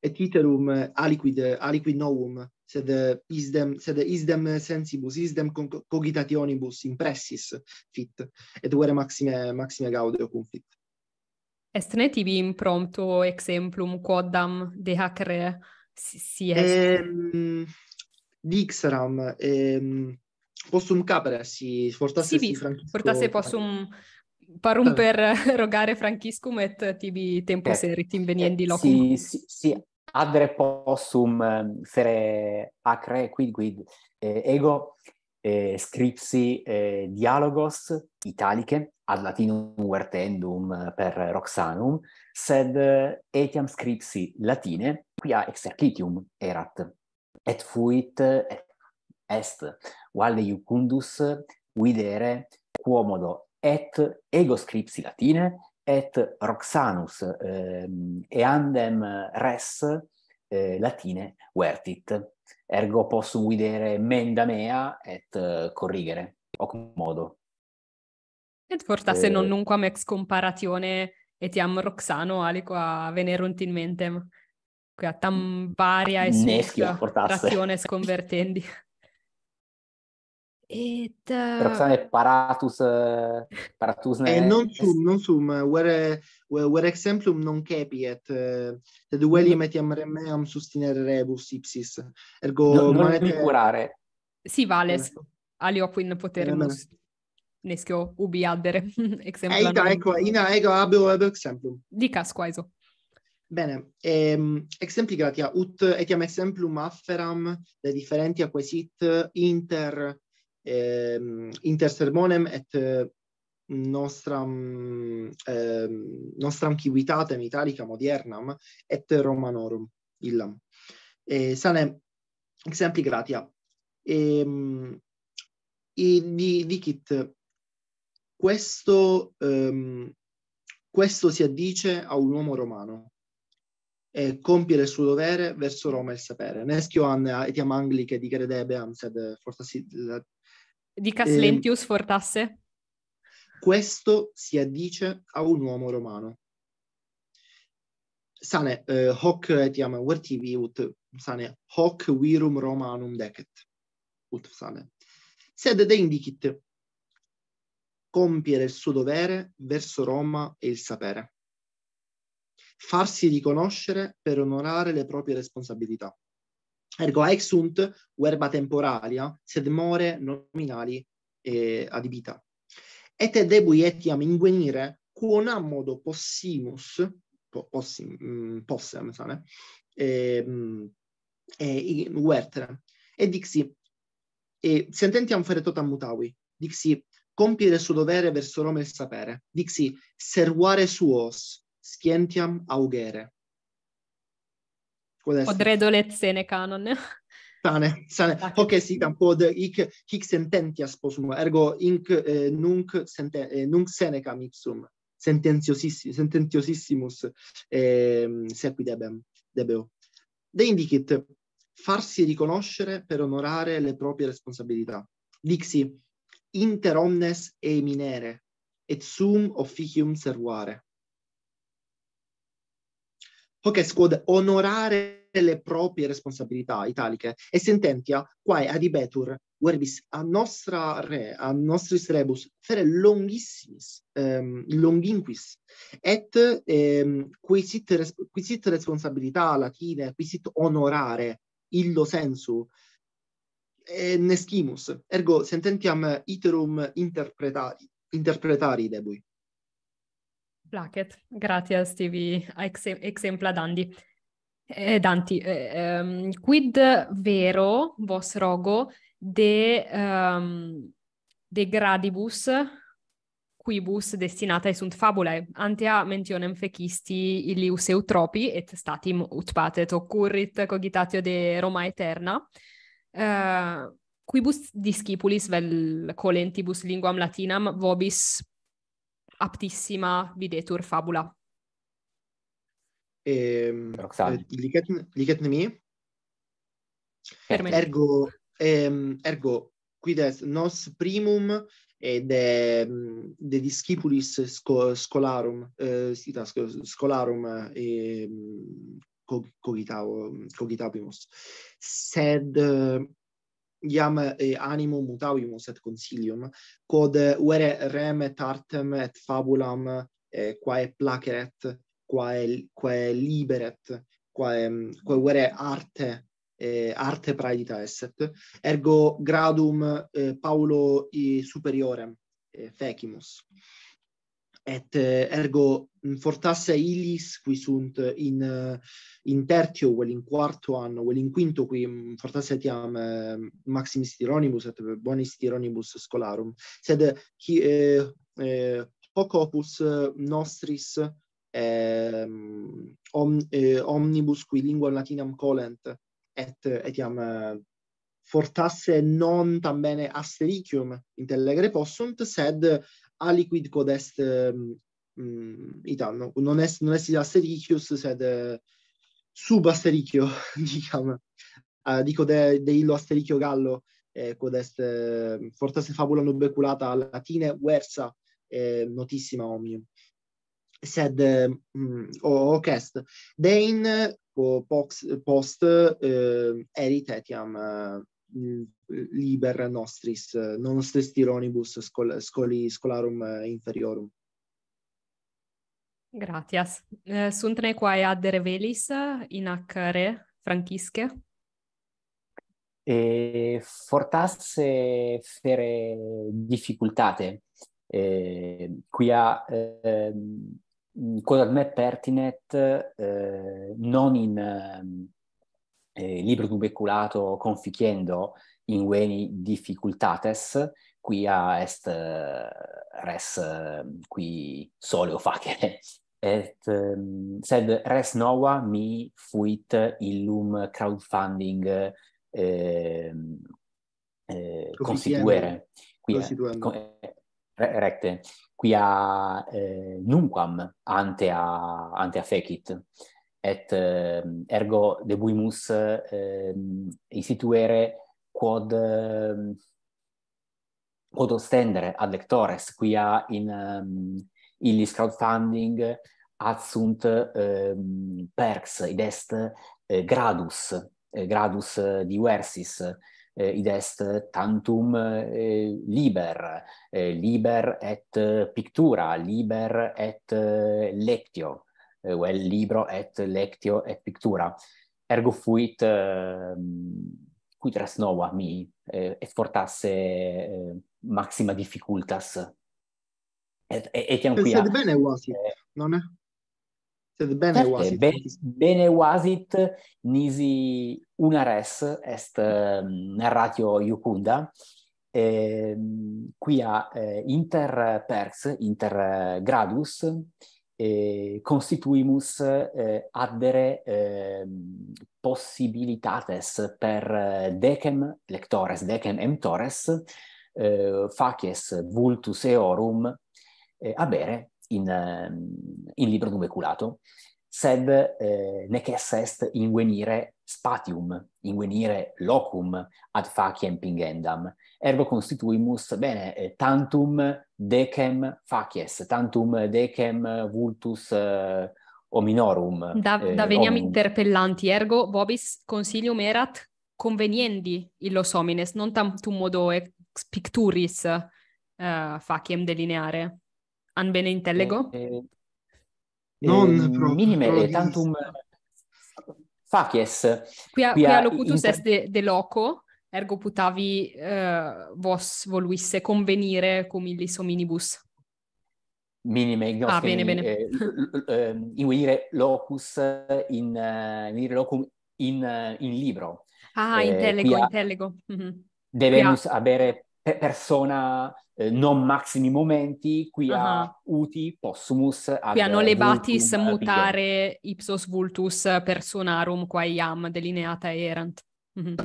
B: et iterum eh, aliquid eh, aliquid novum sed isdem sed isdem sensibus isdem cogitationibus impressis fit et vere maxime maxime gaudio cum fit
A: est ne tibi impromptu exemplum quodam de hac re si, si est
B: ehm, dixeram ehm, possum capere si fortasse si, si francisco fortasse
A: possum parum per eh, <laughs> rogare franciscum et tibi tempus eh, erit inveniendi eh, locum.
C: Sì, sì, sì. Adre possum fere ehm, acre quid quid eh, ego eh, scripsi eh, dialogos italiche ad latinum vertendum per Roxanum, sed etiam scripsi latine quia exercitium erat. Et fuit est, valde iucundus, videre quomodo et ego scripsi latine et roxanus eh, eandem res eh, latine vertit ergo possu videre menda mea et eh, corrigere hoc modo
A: et fortasse eh. non nunquam ex comparatione etiam roxano aliqua venerunt in mentem quia tam varia est sua rationes convertendi <laughs> et uh...
B: paratus paratus ne et eh, non sum non sum where where exemplum non capiet uh, te de welli metiam remeam sustinere rebus ipsis ergo no, non manet... mi curare
A: si vales eh. alio quin poterimus nescio ubi addere <laughs> exemplum eita ecco
B: ina ego abo exemplum dicas quaeso Bene, ehm, exempli gratia, ut etiam exemplum afferam de differenti acquisit inter Ehm, inter sermonem et ehm, nostram, ehm, nostram civitatem italica modernam et romanorum illam. Eh, sane exempli gratia. E, e di, di questo, um, questo si addice a un uomo romano, e compiere il suo dovere verso Roma e il sapere. Nes Ioann etiam angliche di credebe amsed fortasit
A: di ehm, Caslentius eh, Fortasse?
B: Questo si addice a un uomo romano. Sane eh, hoc etiam vertivi ut sane hoc virum romanum decet. Ut sane. Sed de indicit compiere il suo dovere verso Roma e il sapere. Farsi riconoscere per onorare le proprie responsabilità. Ergo haec sunt verba temporalia, sed more nominali eh, adibita. Et debui etiam inguenire quon ammodo possimus, po, possim, mm, possem, sane, eh, eh, uertere. E dixi, eh, sententiam fere totam mutavi, dixi, compiere il suo dovere verso Roma il sapere, dixi, servare suos, scientiam augere.
A: Odredolezze ne canon.
B: Sane, sane. Hoc ah, sitam pod hic, hic sententias posum, ergo inc eh, nunc, sente, eh, nunc senecam ipsum, sententiosissim, sententiosissimus eh, sequi debem, debeo. De indicit, farsi riconoscere per onorare le proprie responsabilità. Dixi, inter omnes e minere, et sum officium servare. Hoc quod onorare le proprie responsabilità italiche e sententia quae adibetur verbis a nostra re a nostris rebus fere longissimis um, ehm, longinquis et um, ehm, quisit quisit responsabilità latine quisit honorare illo sensu e ergo sententiam iterum interpretari interpretari debui
A: Placet, gratias tibi exempla dandi. Eh, Danti, eh, um, quid vero vos rogo de, um, de gradibus quibus destinatae sunt fabulae. Antea mentionem fecisti illius eutropi, et statim ut patet occurrit cogitatio de Roma eterna. Uh, quibus discipulis vel colentibus linguam latinam vobis aptissima videtur fabula.
B: Ehm, eh, ligat, ligat nemi. Ergo, ehm, ergo, quid est nos primum e de, discipulis sco, scolarum, eh, sita, sc, scolarum eh, cogitavo, cogitabimus. Sed eh, iam animum eh, animo mutabimus et consilium, quod uh, uere rem et artem et fabulam quae placeret, quae quae liberet quae quae arte eh, arte praedita esset ergo gradum eh, paulo i superiore eh, fecimus et eh, ergo mm, fortasse illis qui sunt in in tertio vel in quarto anno vel in quinto qui mm, fortasse etiam maximis tironibus et bonis tironibus scolarum sed qui eh, nostris ehm, om, eh, omnibus qui lingua latinam colent et etiam eh, fortasse non bene astericium intellegre possunt, sed aliquid quod est um, itam, no? non est, non est astericius, sed uh, sub astericio, <laughs> diciamo, uh, eh, dico de, de illo astericio gallo, eh, quod est eh, fortasse fabula nubeculata latine versa eh, notissima omnium. sed mm, o uh, ocest dein uh, post, post uh, eh, erit etiam uh, eh, liber nostris uh, non stes tironibus scol scoli scolarum eh, inferiorum
A: gratias uh, sunt ne quae ad revelis in ac re francisque
C: e fortasse fere difficultate eh, quia eh, quello del me pertinet eh, non in ehm, eh, libro dubeculato conficiendo in veni difficultates, qui a est eh, res, eh, qui soleo facere, <laughs> et um, sed res nova mi fuit illum crowdfunding ehm, eh, eh, costituere. Eh, qui, recte qui a eh, ante a ante a fecit et eh, ergo debuimus eh, instituere quod eh, quod ostendere ad lectores qui a in um, illis crowdfunding ad sunt eh, perx id est eh, gradus eh, gradus diversis eh, eh, id est tantum eh, liber eh, liber et pictura liber et eh, lectio eh, vel libro et lectio et pictura ergo fuit eh, qui tras nova mi eh, et fortasse eh, maxima difficultas et et, et quia bene
B: vasi eh, non è sed bene uasit ben,
C: bene nisi una res est um, narratio iucunda e ehm, qui a eh, inter pers inter eh, gradus constituimus eh, addere eh, possibilitates per eh, decem lectores decem emtores eh, facies vultus eorum eh, abere in, um, in libro dum sed eh, nec esse est invenire spatium, invenire locum ad faciem pingendam. Ergo constituimus, bene, eh, tantum decem facies, tantum decem vultus eh, hominorum. Da, eh, da veniam hominum.
A: interpellanti, ergo vobis consilium erat conveniendi illos homines, non tantum modo ex picturis eh, faciem delineare an bene intellego eh, eh
C: non eh, pro, minime pro, eh, tantum facies
A: qui a qui a locutus inter... est de, de loco ergo putavi vos voluisse convenire cum illis omnibus
C: minime ah, bene, bene. Eh, ehm, in uire locus in uh, locum in in libro
A: ah eh, intellego intellego mm -hmm.
C: devemus avere persona eh, non maximi momenti qui uh-huh. a uti possumus ad qui hanno lebatis
A: mutare ipsos vultus personarum quae iam delineata erant mm-hmm.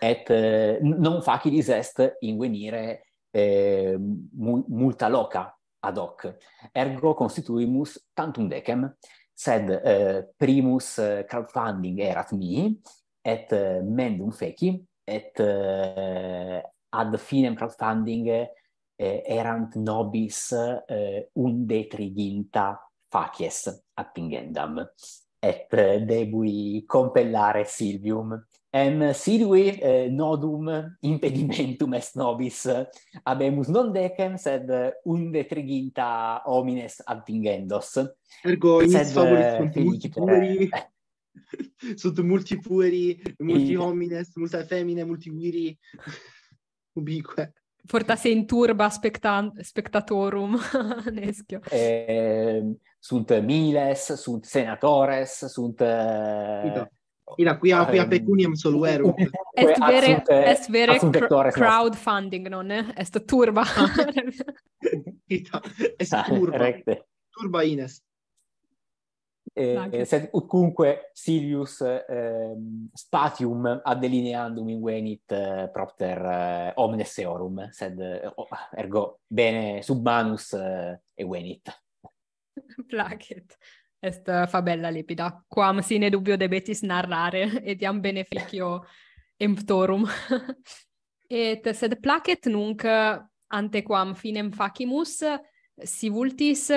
C: et, eh, non facilis est invenire eh, multa loca ad hoc ergo constituimus tantum decem sed eh, primus crowdfunding erat mi et eh, mendum feci et eh, ad finem crowdfunding eh, erant nobis eh, triginta facies attingendam et eh, debui compellare Silvium. Em Silvi eh, nodum impedimentum est nobis habemus non decem sed triginta homines attingendos.
B: Ergo in sed, favoris sunt multi <laughs> sunt multi pueri, multi homines, multa femine, multi viri ubique
A: portasse in turba spectant spectatorum <laughs> e
C: eh, sunt miles sunt senatores
B: sunt eh, ida qui a ehm, pecuniam soluerum <laughs> eh, est vere est vere cr
A: crowdfunding non est turba <laughs>
B: ida est turba ah, turba ines eh,
C: sed, utcunque Silius eh, spatium ad delineandum in venit eh, propter eh, omnes eorum, sed oh, ergo bene sub manus eh, e venit.
A: <laughs> Placet. Est eh, fabella lipida. Quam sine dubio debetis narrare, <laughs> et iam beneficio emptorum. <laughs> et sed placet nunc antequam finem facimus, si vultis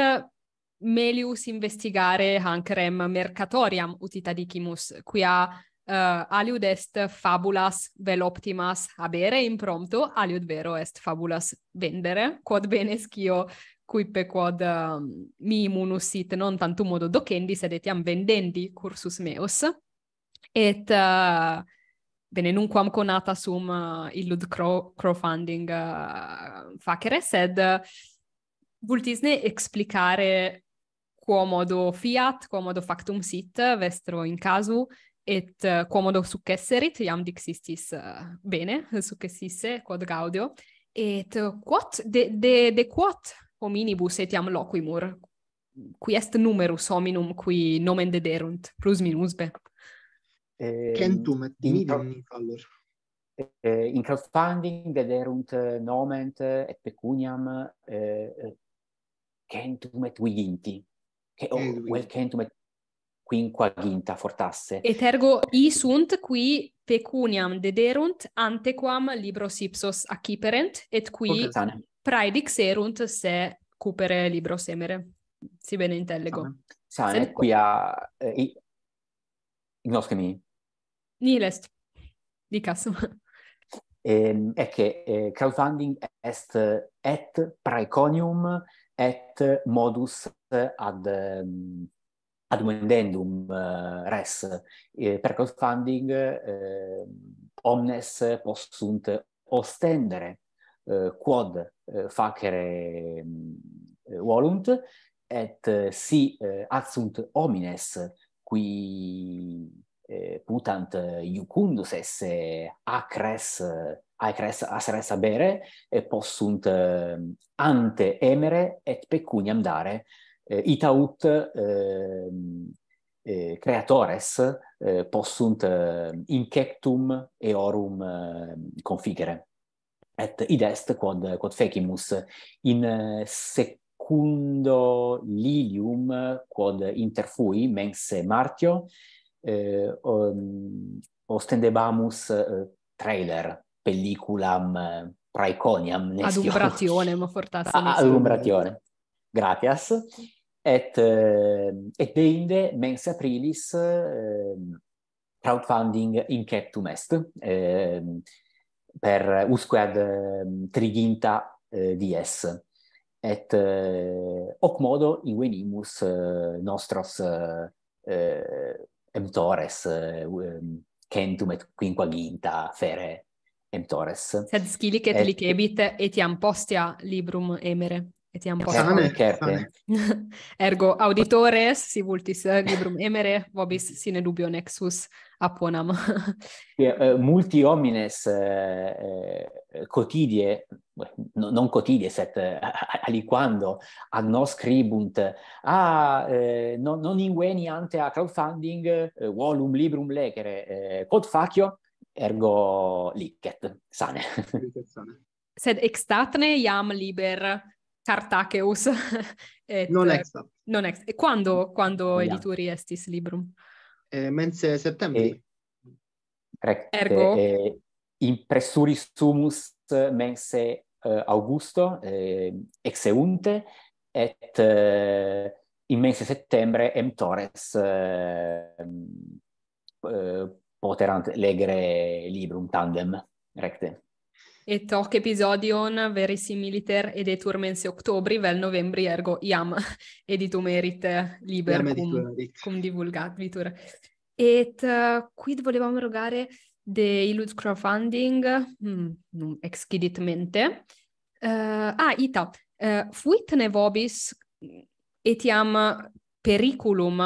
A: melius investigare hanc rem mercatoriam dicimus, quia uh, aliud est fabulas vel optimas habere impromptu, aliud vero est fabulas vendere, quod bene scio quippe quod uh, mi immunus sit non tantum modo docendi, sed etiam vendendi cursus meus. Et uh, bene, nunquam conata sum uh, illud crow crowdfunding uh, facere, sed uh, vultisne explicare quomodo fiat, quomodo factum sit, vestro in casu, et uh, eh, quomodo successerit, iam dixistis uh, eh, bene, successisse, quod gaudio, et uh, de, de, de quod hominibus etiam loquimur? Qui est numerus hominum qui nomen dederunt, plus minusbe?
B: Ehm, centum et in fallor.
C: Eh, in crowdfunding dederunt nomen et pecuniam uh, centum et viginti che o quel centum quinquaginta fortasse. Et
A: ergo i sunt qui pecuniam dederunt antequam libros ipsos acciperent, et qui praedixerunt se cupere libros emere. Si bene intellego.
C: Sane, Sane. qui a... Eh, Ignoscemi.
A: Nihil est. Dicas.
C: Ecce, ehm, eh, crowdfunding est eh, et praeconium et modus ad mm, ad mendendum uh, eh, res eh, per cost funding eh, omnes possunt ostendere eh, quod eh, facere eh, volunt et si eh, assunt omnes qui eh, putant iucundus esse acres eh, ai cres a sere sabere e possunt eh, ante emere et pecuniam dare eh, ita ut eh, creatores eh, possunt eh, in cactum et eh, configere et id est quod quod fecimus in eh, secundo lilium quod interfui mens martio eh, ostendebamus eh, trailer pelliculam eh, praeconiam nescio. Ad umbrationem,
A: ma fortasse nescio. <laughs> Ad umbrationem.
C: Et, eh, et deinde mens aprilis eh, crowdfunding in cactum est eh, per usque ad ehm, triginta eh, dies. Et eh, hoc modo invenimus eh, nostros eh, emtores eh, eh ehm, centum et quinquaginta fere emptores. Sed
A: scilic et, et licebit etiam postea librum emere. Et iam posta. certe. <laughs> Ergo auditores, si vultis eh, librum emere, vobis sine dubio nexus apponam.
C: yeah, <laughs> eh, multi homines uh, cotidie, non cotidie, set aliquando, ad nos scribunt, ah, non, non inveni ante a crowdfunding, uh, volum librum legere, uh, quod facio? ergo licet sane
A: sed extatne iam liber cartaceus <laughs> et non ex non ex e quando quando yeah. edituri estis librum
B: e mens septembri ergo
C: Impressuris sumus mens eh, augusto e, exeunte et eh, in mens septembre emtores uh, eh, poterant legere librum tandem recte.
A: Et hoc episodion verisimiliter ed etur mensi octobri vel novembri ergo iam <laughs> editum erit eh, liber cum, cum vitur. Et uh, quid volevam rogare de illud crowdfunding mm, excidit mente. Uh, eh, ah, ita, uh, fuit ne vobis etiam periculum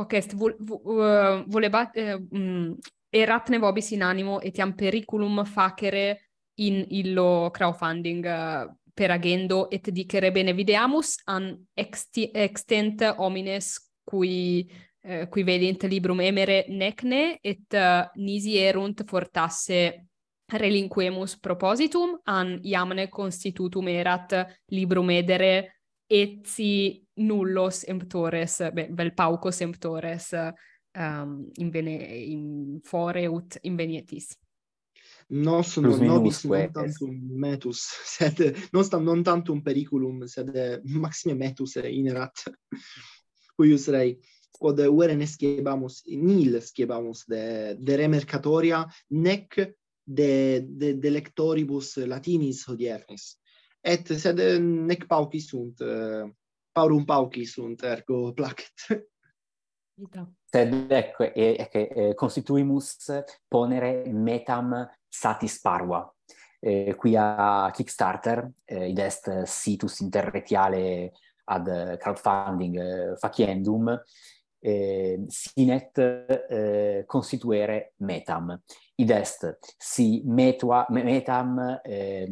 A: ok, est uh, volebat eh, mm, erat ne vobis in animo et iam periculum facere in illo crowdfunding eh, per agendo et dicere bene videamus an extent homines cui eh, cui librum emere necne et uh, nisi erunt fortasse relinquemus propositum an iamne constitutum erat librum edere etsi nullos emptores, be, vel paucos emptores um, in, bene, in fore ut in venietis.
B: Nos non nobis non tantum metus, <laughs> sed non stam non tantum periculum, sed eh, maxime metus inerat <laughs> cuius rei. Quod uere ne scebamus, nil scebamus de, de remercatoria, nec de, de, de lectoribus latinis hodiernis et sed eh, nec pauci sunt uh, eh, paurum pauci sunt ergo <laughs> placet
C: sed ec ec constituimus ponere metam satis parwa eh, qui a kickstarter eh, id est situs interretiale ad crowdfunding eh, faciendum eh, sinet eh, constituere metam id est si metua metam eh,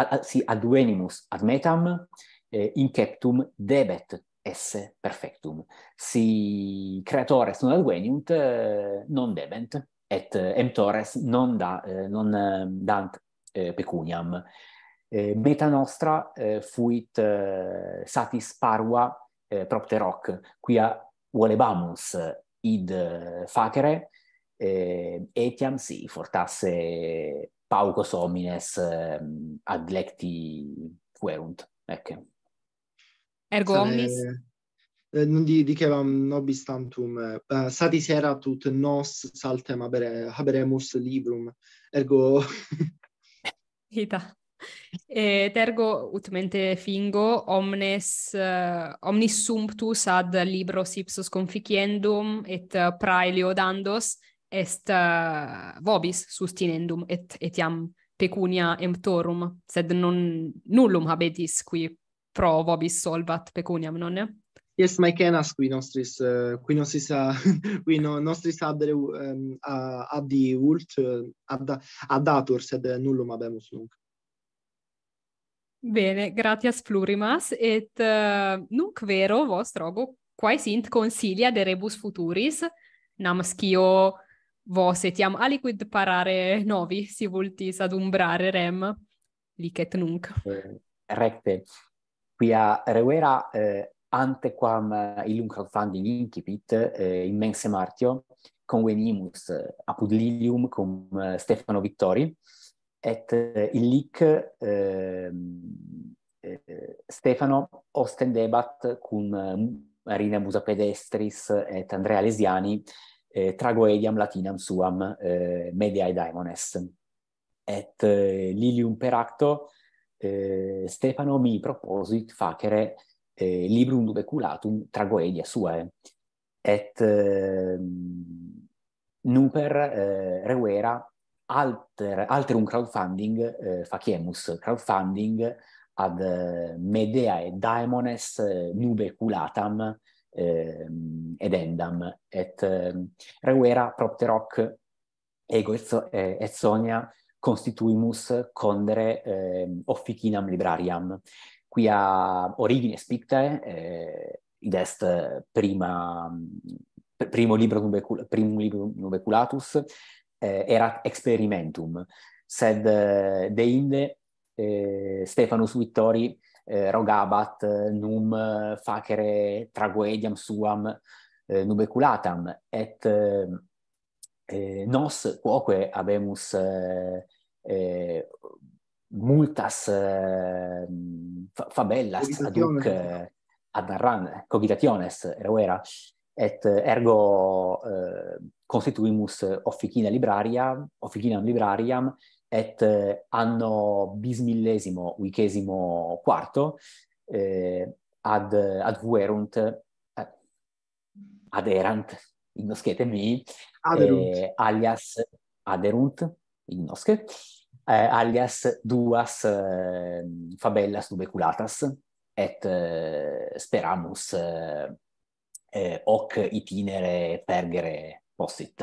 C: ad, ad, si advenimus ad metam eh, inceptum debet esse perfectum. Si creatores non adveniunt, eh, non debent, et eh, emptores non, da, eh, non dant pecuniam. Meta nostra fuit satis parua propter hoc, quia volebamus id facere, etiam si fortasse paucos homines eh, ad lecti fuerunt. Ecce.
B: Ergo omnis? Eh, non di, dicevam nobis tantum, eh, eh satis eratut nos saltem haberemus librum, ergo... <laughs>
A: Ita. Et ergo ut mente fingo omnes uh, eh, omnis sumptus ad libros ipsos conficiendum et uh, eh, praelio dandos est uh, vobis sustinendum et etiam pecunia emptorum sed non nullum habetis qui pro vobis solvat pecuniam non ne
B: Yes my canas qui nostris uh, qui nostris uh, <laughs> qui no, nostris adere um, ehm, uh, ad di ult uh, eh, ad dator sed nullum habemus nunc
A: Bene gratias plurimas et uh, nunc vero vostro quo quasi int consilia de rebus futuris nam scio vos etiam aliquid parare novi, si vultis adumbrare rem, licet nunc. Eh, recte.
C: Quia revera eh, antequam eh, illum in incipit, eh, in mense martio, convenimus eh, apud Lilium cum eh, Stefano Vittori, et eh, illic eh, eh, Stefano ostendebat cum eh, Marina Musa Pedestris et Andrea Lesiani eh, eh, trago eiam latinam suam eh, mediae daemones. Et eh, lilium per acto eh, Stefano mi proposit facere eh, librum dubeculatum trago eia suae. Eh. Et eh, nuper eh, revera alter, alterum crowdfunding eh, faciemus crowdfunding ad mediae daemones nubeculatam eh, eh, ed endam et eh, revera propter hoc ego et, eh, et sonia constituimus condere eh, officinam librariam quia origine spicte eh, id est prima primo libro primum libro nubeculatus eh, erat experimentum sed eh, de inde eh, Stefanus Vittori eh, rogabat eh, num eh, facere tragoediam suam eh, nubeculatam et eh, eh, nos quoque habemus eh, eh, multas eh, fabellas ad hoc eh, ad arran cogitationes ero era et ergo eh, constituimus officina libraria officinam librariam et eh, anno bismillesimo vicesimo quarto eh, ad adverunt eh, aderant ignoscete mi aderunt eh, alias aderunt ignosce eh, alias duas eh, fabellas dubeculatas et eh, speramus eh, eh, hoc itinere pergere possit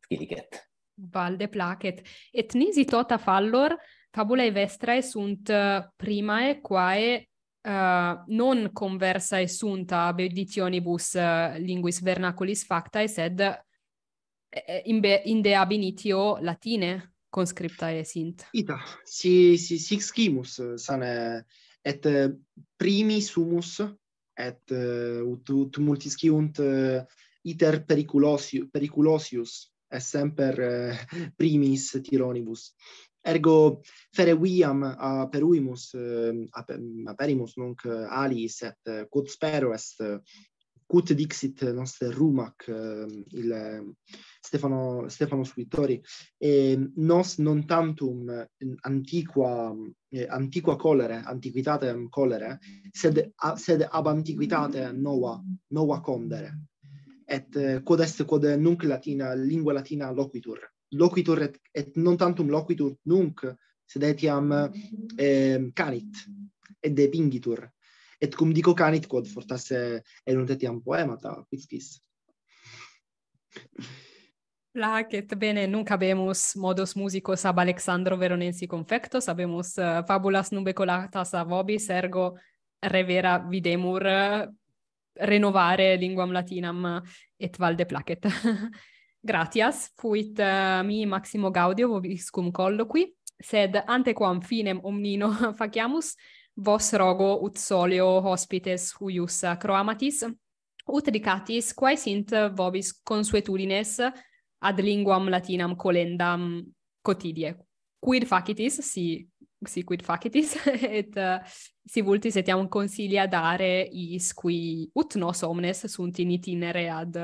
C: scilicet
A: Valde placet. Et nisi tota fallor, fabulae vestrae sunt uh, primae quae uh, non conversae sunt ab editionibus uh, linguis vernaculis factae, sed in, be, in de ab initio latine
B: conscriptae sint. Ita, si, si, si scimus eh, sane et eh, primi sumus et eh, ut, ut multisciunt iter periculosius, periculosius è sempre eh, primis tironibus. Ergo fere viam a peruimus, eh, a, a perimus nunc eh, alis et eh, quod spero est quod dixit noster rumac il Stefano, Stefano Suitori e nos non tantum antiqua eh, antiqua colere antiquitatem colere sed a, sed ab antiquitate nova nova condere et eh, quod est quod nunc latina lingua latina loquitur loquitur et, et non tantum loquitur nunc sed etiam eh, canit et depingitur et cum dico canit quod fortasse erunt etiam poemata quisquis
A: Placet, bene, nunc habemus modus musicus ab Alexandro Veronensi confectos, habemus uh, fabulas nubecolata colatas ab vobis, ergo revera videmur eh, renovare linguam latinam et valde placet. <laughs> Gratias, fuit eh, mi maximo gaudio vobis cum colloqui, sed antequam finem omnino <laughs> faciamus, vos rogo ut solio hospites huius croamatis, ut dicatis quae sint vobis consuetudines ad linguam latinam colendam cotidie. Quid facitis, si si quid facitis <laughs> et uh, si vultis etiam consilia dare is qui ut nos omnes sunt in itinere ad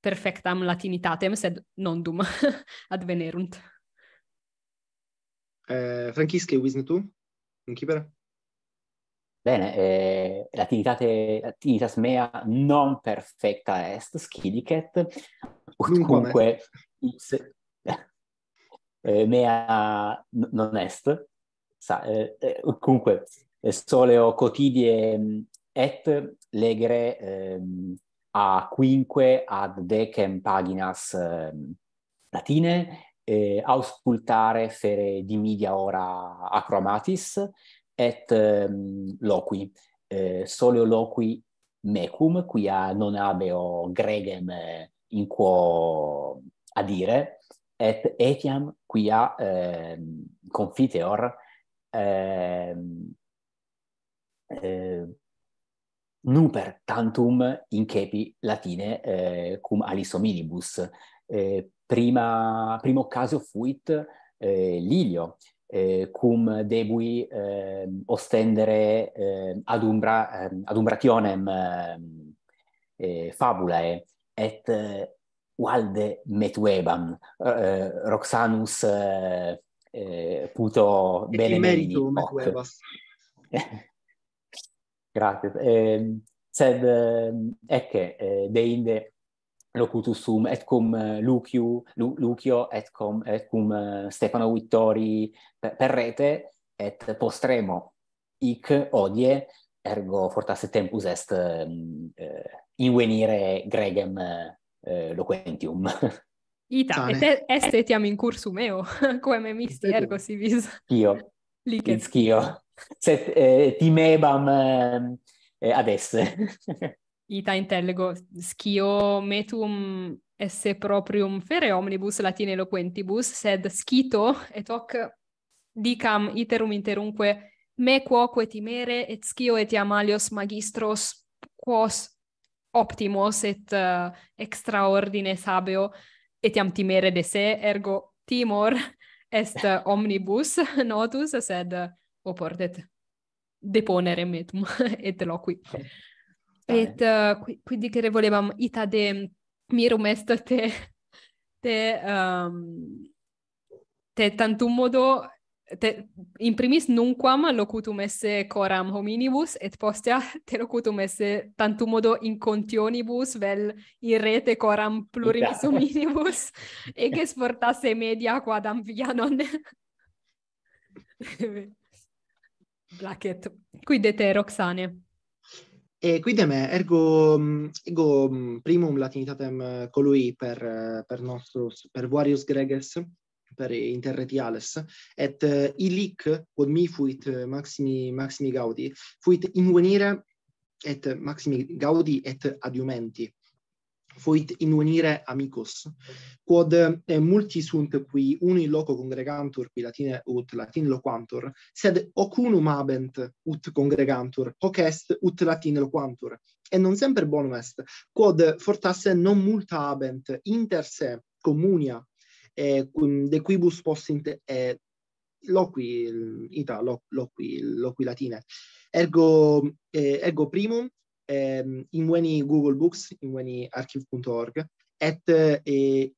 A: perfectam latinitatem sed non dum <laughs> advenerunt
B: eh, Francisca, quis tu? In chi Bene,
C: eh, latinitate, latinitas mea non perfecta est, scidicet, ut comunque, <laughs> eh, mea non est, sa, eh, eh, comunque eh, soleo cotidie mm, et legere eh, a quinque ad decem paginas eh, latine eh, auscultare fere di media ora acromatis et ehm, eh, loqui eh, soleo loqui mecum quia non habeo gregem eh, in quo adire et etiam quia eh, confiteor confiteor eh, eh, nuper tantum in latine eh, cum alis hominibus. Eh, prima, primo caso fuit eh, Lilio, eh, cum debui eh, ostendere eh, ad, umbra, eh, ad umbrationem ehm, eh, fabulae, et valde eh, metuebam eh, roxanus eh, eh, puto bene e meni
B: e
C: ti grazie eh, sed eh, ecce eh, deinde locutus sum et cum eh, Lucio Lu, Lucio et cum, et cum eh, Stefano Vittori per, per rete et postremo ic odie ergo fortasse tempus est ehm, eh, invenire gregem eh, loquentium <laughs>
A: Ita, et est etiam in cursu meo, quem <laughs> me misti ergo si vis. Io. <laughs> Licet.
C: schio, Set eh, timebam ehm, eh, ad esse.
A: <laughs> Ita intellego, scio metum esse proprium fere omnibus latine eloquentibus, sed scito et hoc dicam iterum interunque me quoque timere et scio etiam alios magistros quos optimos et uh, eh, extraordine sabeo, etiam timere de se ergo timor <laughs> est omnibus <laughs> notus sed oportet deponere metum <laughs> et loqui et uh, eh, quid dicere volevam ita de mirum est te te um, te tantum modo te in primis nunquam locutum esse coram hominibus et postea te locutum esse tantum modo in contionibus vel in rete coram plurimis hominibus <laughs> et ges fortasse media quad am via blacket qui de te roxane
B: e qui de me ergo mm, ego mm, primum latinitatem mm, colui per eh, per nostros per varios greges per interretiales et uh, ilic quod mi fuit eh, maximi maximi gaudi fuit invenire et maximi gaudi et adiumenti fuit invenire amicus quod eh, multi sunt qui uni loco congregantur qui latine ut latin loquantur sed hoc unum habent ut congregantur hoc est ut latin loquantur et non semper bonum est quod fortasse non multa habent inter se communia eh, de quibus possint eh, loqui ita loqui loqui latine ergo ergo primum eh, in veni google books in veni archive.org et eh,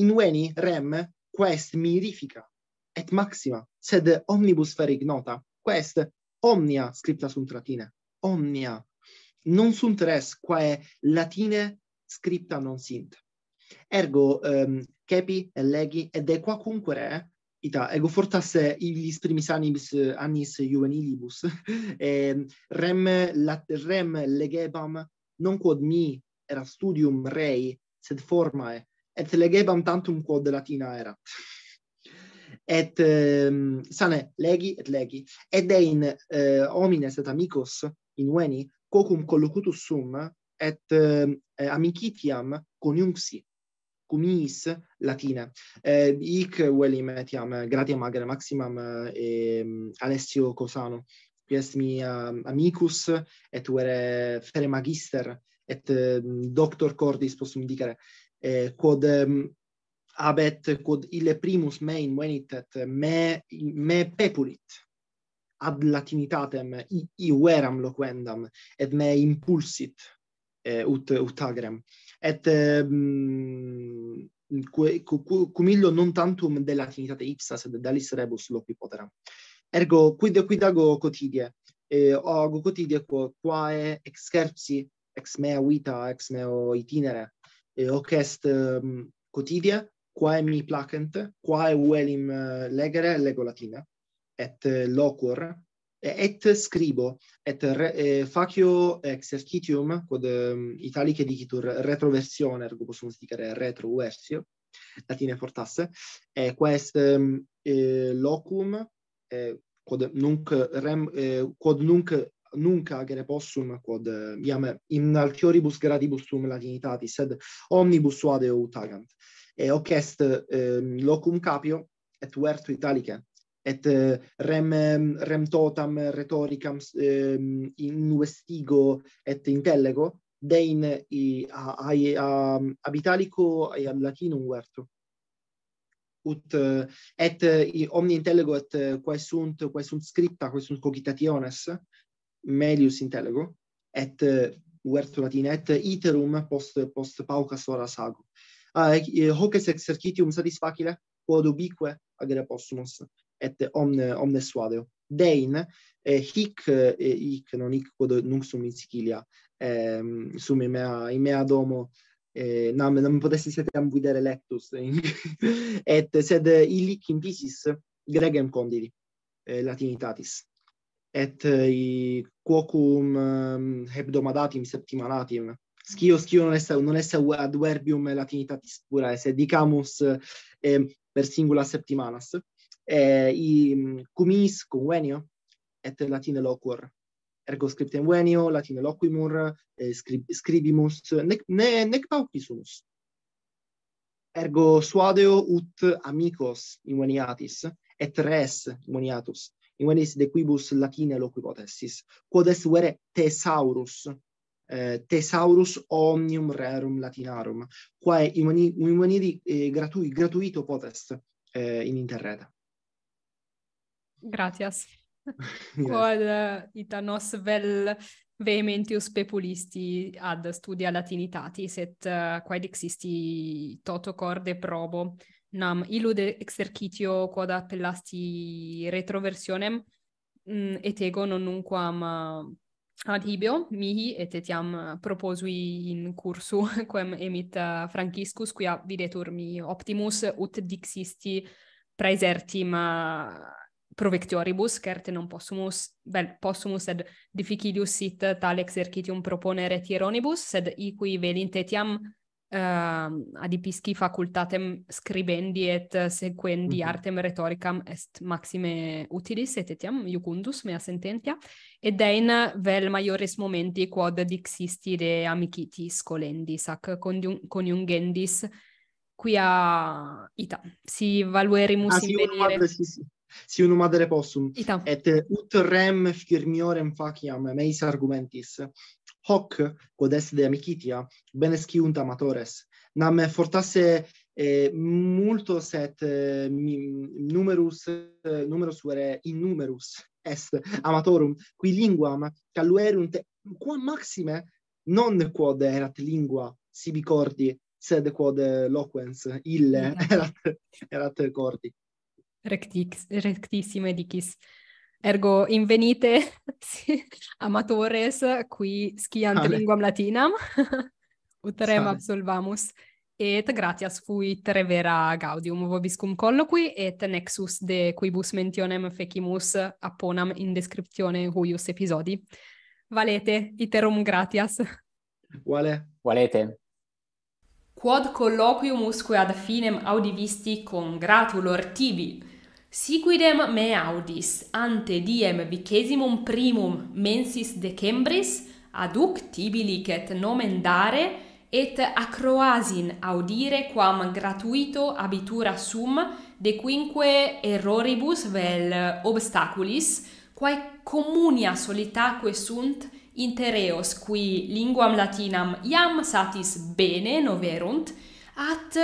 B: in veni rem quest mirifica et maxima sed omnibus fer ignota quest omnia scripta sunt latine omnia non sunt res quae latine scripta non sint Ergo ehm, capi legi et de quacumque re ita ego fortasse ipsi primis primis annis juvenilibus <laughs> ehm, rem latrem legebam non quod mi era studium rei sed formae et legebam tantum quod latina era <laughs> et ehm, sane legi et legi et in eh, homines et amicos in queni cocum colloquutus sum et eh, amicitiam coniunxi cumis latina eh, hic velim etiam gratia magna maximam eh, alessio cosano qui est mi uh, amicus et vere fere magister et um, doctor cordis possum dicere eh, quod um, abet quod ille primus me invenit et me me pepulit ad latinitatem iuram loquendam et me impulsit eh, ut ut agrem et mm, cum illo non tantum de latinitate ipsa sed alis rebus loqui poteram ergo quid quid ago quotidie e ago quotidie quo quae excerpsi ex mea vita ex meo itinere e hoc est um, mm, quotidie quae mi placent quae velim legere lego latina et locur et scribo, et re, eh, facio exercitium, quod um, ehm, italic edicitur retroversione, ergo possumus dicere retroversio, latine portasse, eh, quaes ehm, eh, locum, eh, quod nunc rem, eh, quod nunc nunc agere possum quod eh, iam in altioribus gradibus sum latinitatis sed omnibus suade utagant. e hoc est eh, locum capio et vertu italiche, et eh, rem ehm, rem totam rhetoricam ehm, in vestigo et intellego de in a, ab italico eh, et ab latino un verto ut et omni intellego et quae sunt quae sunt scripta quae sunt cogitationes melius intellego et verso eh, Latine, et iterum post post paucas sora sago ah, hoc est exercitium satisfacile quod ubique agere possumus et omne, omne suadeo. Dein eh, hic, eh, hic, non hic quod nunc sum Sicilia, eh, sum in mea, in mea domo, eh, nam, non potessi siete ambuidere lectus, in, <laughs> et sed illic in visis gregem condidi, eh, latinitatis et eh, i quocum um, hebdomadatim septimanatim scio scio non esse non esse ad verbium latinitatis purae sed dicamus eh, per singula septimanas eh, i cumis convenio et latine loquor ergo scriptem venio latine loquimur scribimus nec ne, nec paupisumus ergo suadeo ut amicos in et res in veniatus de quibus latine potestis, quod est vere thesaurus eh, thesaurus omnium rerum latinarum quae in veni gratuito potest in interreta
A: gracias qual <laughs> yeah. Eh, ita nos vel vehementius populisti ad studia latinitatis et uh, eh, quae dixisti toto corde probo nam illud exercitio quod appellasti retroversionem mm, et ego non nunquam uh, ad hibio mihi et etiam proposui in cursu <laughs> quem emit uh, franciscus quia videtur mi optimus ut dixisti praesertim uh, provectioribus certe non possumus vel possumus ad difficilius sit tal exercitium proponere tieronibus sed i cui velint etiam uh, ehm, ad facultatem scribendi et sequendi mhm. artem rhetoricam est maxime utilis et etiam iucundus mea sententia et ein vel maiores momenti quod dixisti de amicitis colendis ac coniungendis quia ita si valuerimus in venire
B: si unum adere possum, Ita. et ut rem firmiorem faciam meis argumentis, hoc, quod est de amicitia, benesciunt amatores, nam fortasse eh, multos et eh, numerus, eh, numerus vere innumerus est amatorum, qui linguam calluerunt quam maxime non quod erat lingua sibi cordi, sed quod loquens, ille <laughs> erat, erat cordi.
A: rectix, rectissime dicis. Ergo, invenite <laughs> amatores qui sciant Ale. linguam latinam, <laughs> uterem absolvamus, et gratias fui trevera gaudium vobiscum colloqui, et nexus de quibus mentionem fecimus apponam in descriptione huius episodi. Valete, iterum gratias.
B: Vale. Valete.
A: Quod colloquium usque ad finem audivisti con gratulor tibi, Siquidem me audis ante diem vicesimum primum mensis decembris aduc tibi licet nomen dare et acroasin audire quam gratuito abitura sum de quinque erroribus vel obstaculis quae communia solitaque sunt inter eos qui linguam latinam iam satis bene noverunt at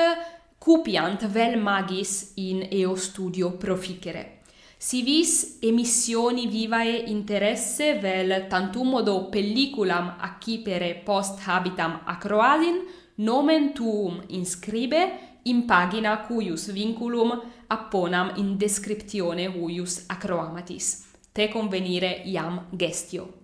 A: cupiant vel magis in eo studio proficere. Si vis emissioni vivae interesse vel tantum modo pelliculam accipere post habitam acroalin, nomen tuum inscribe in pagina cuius vinculum apponam in descriptione huius acroamatis. Te convenire iam gestio.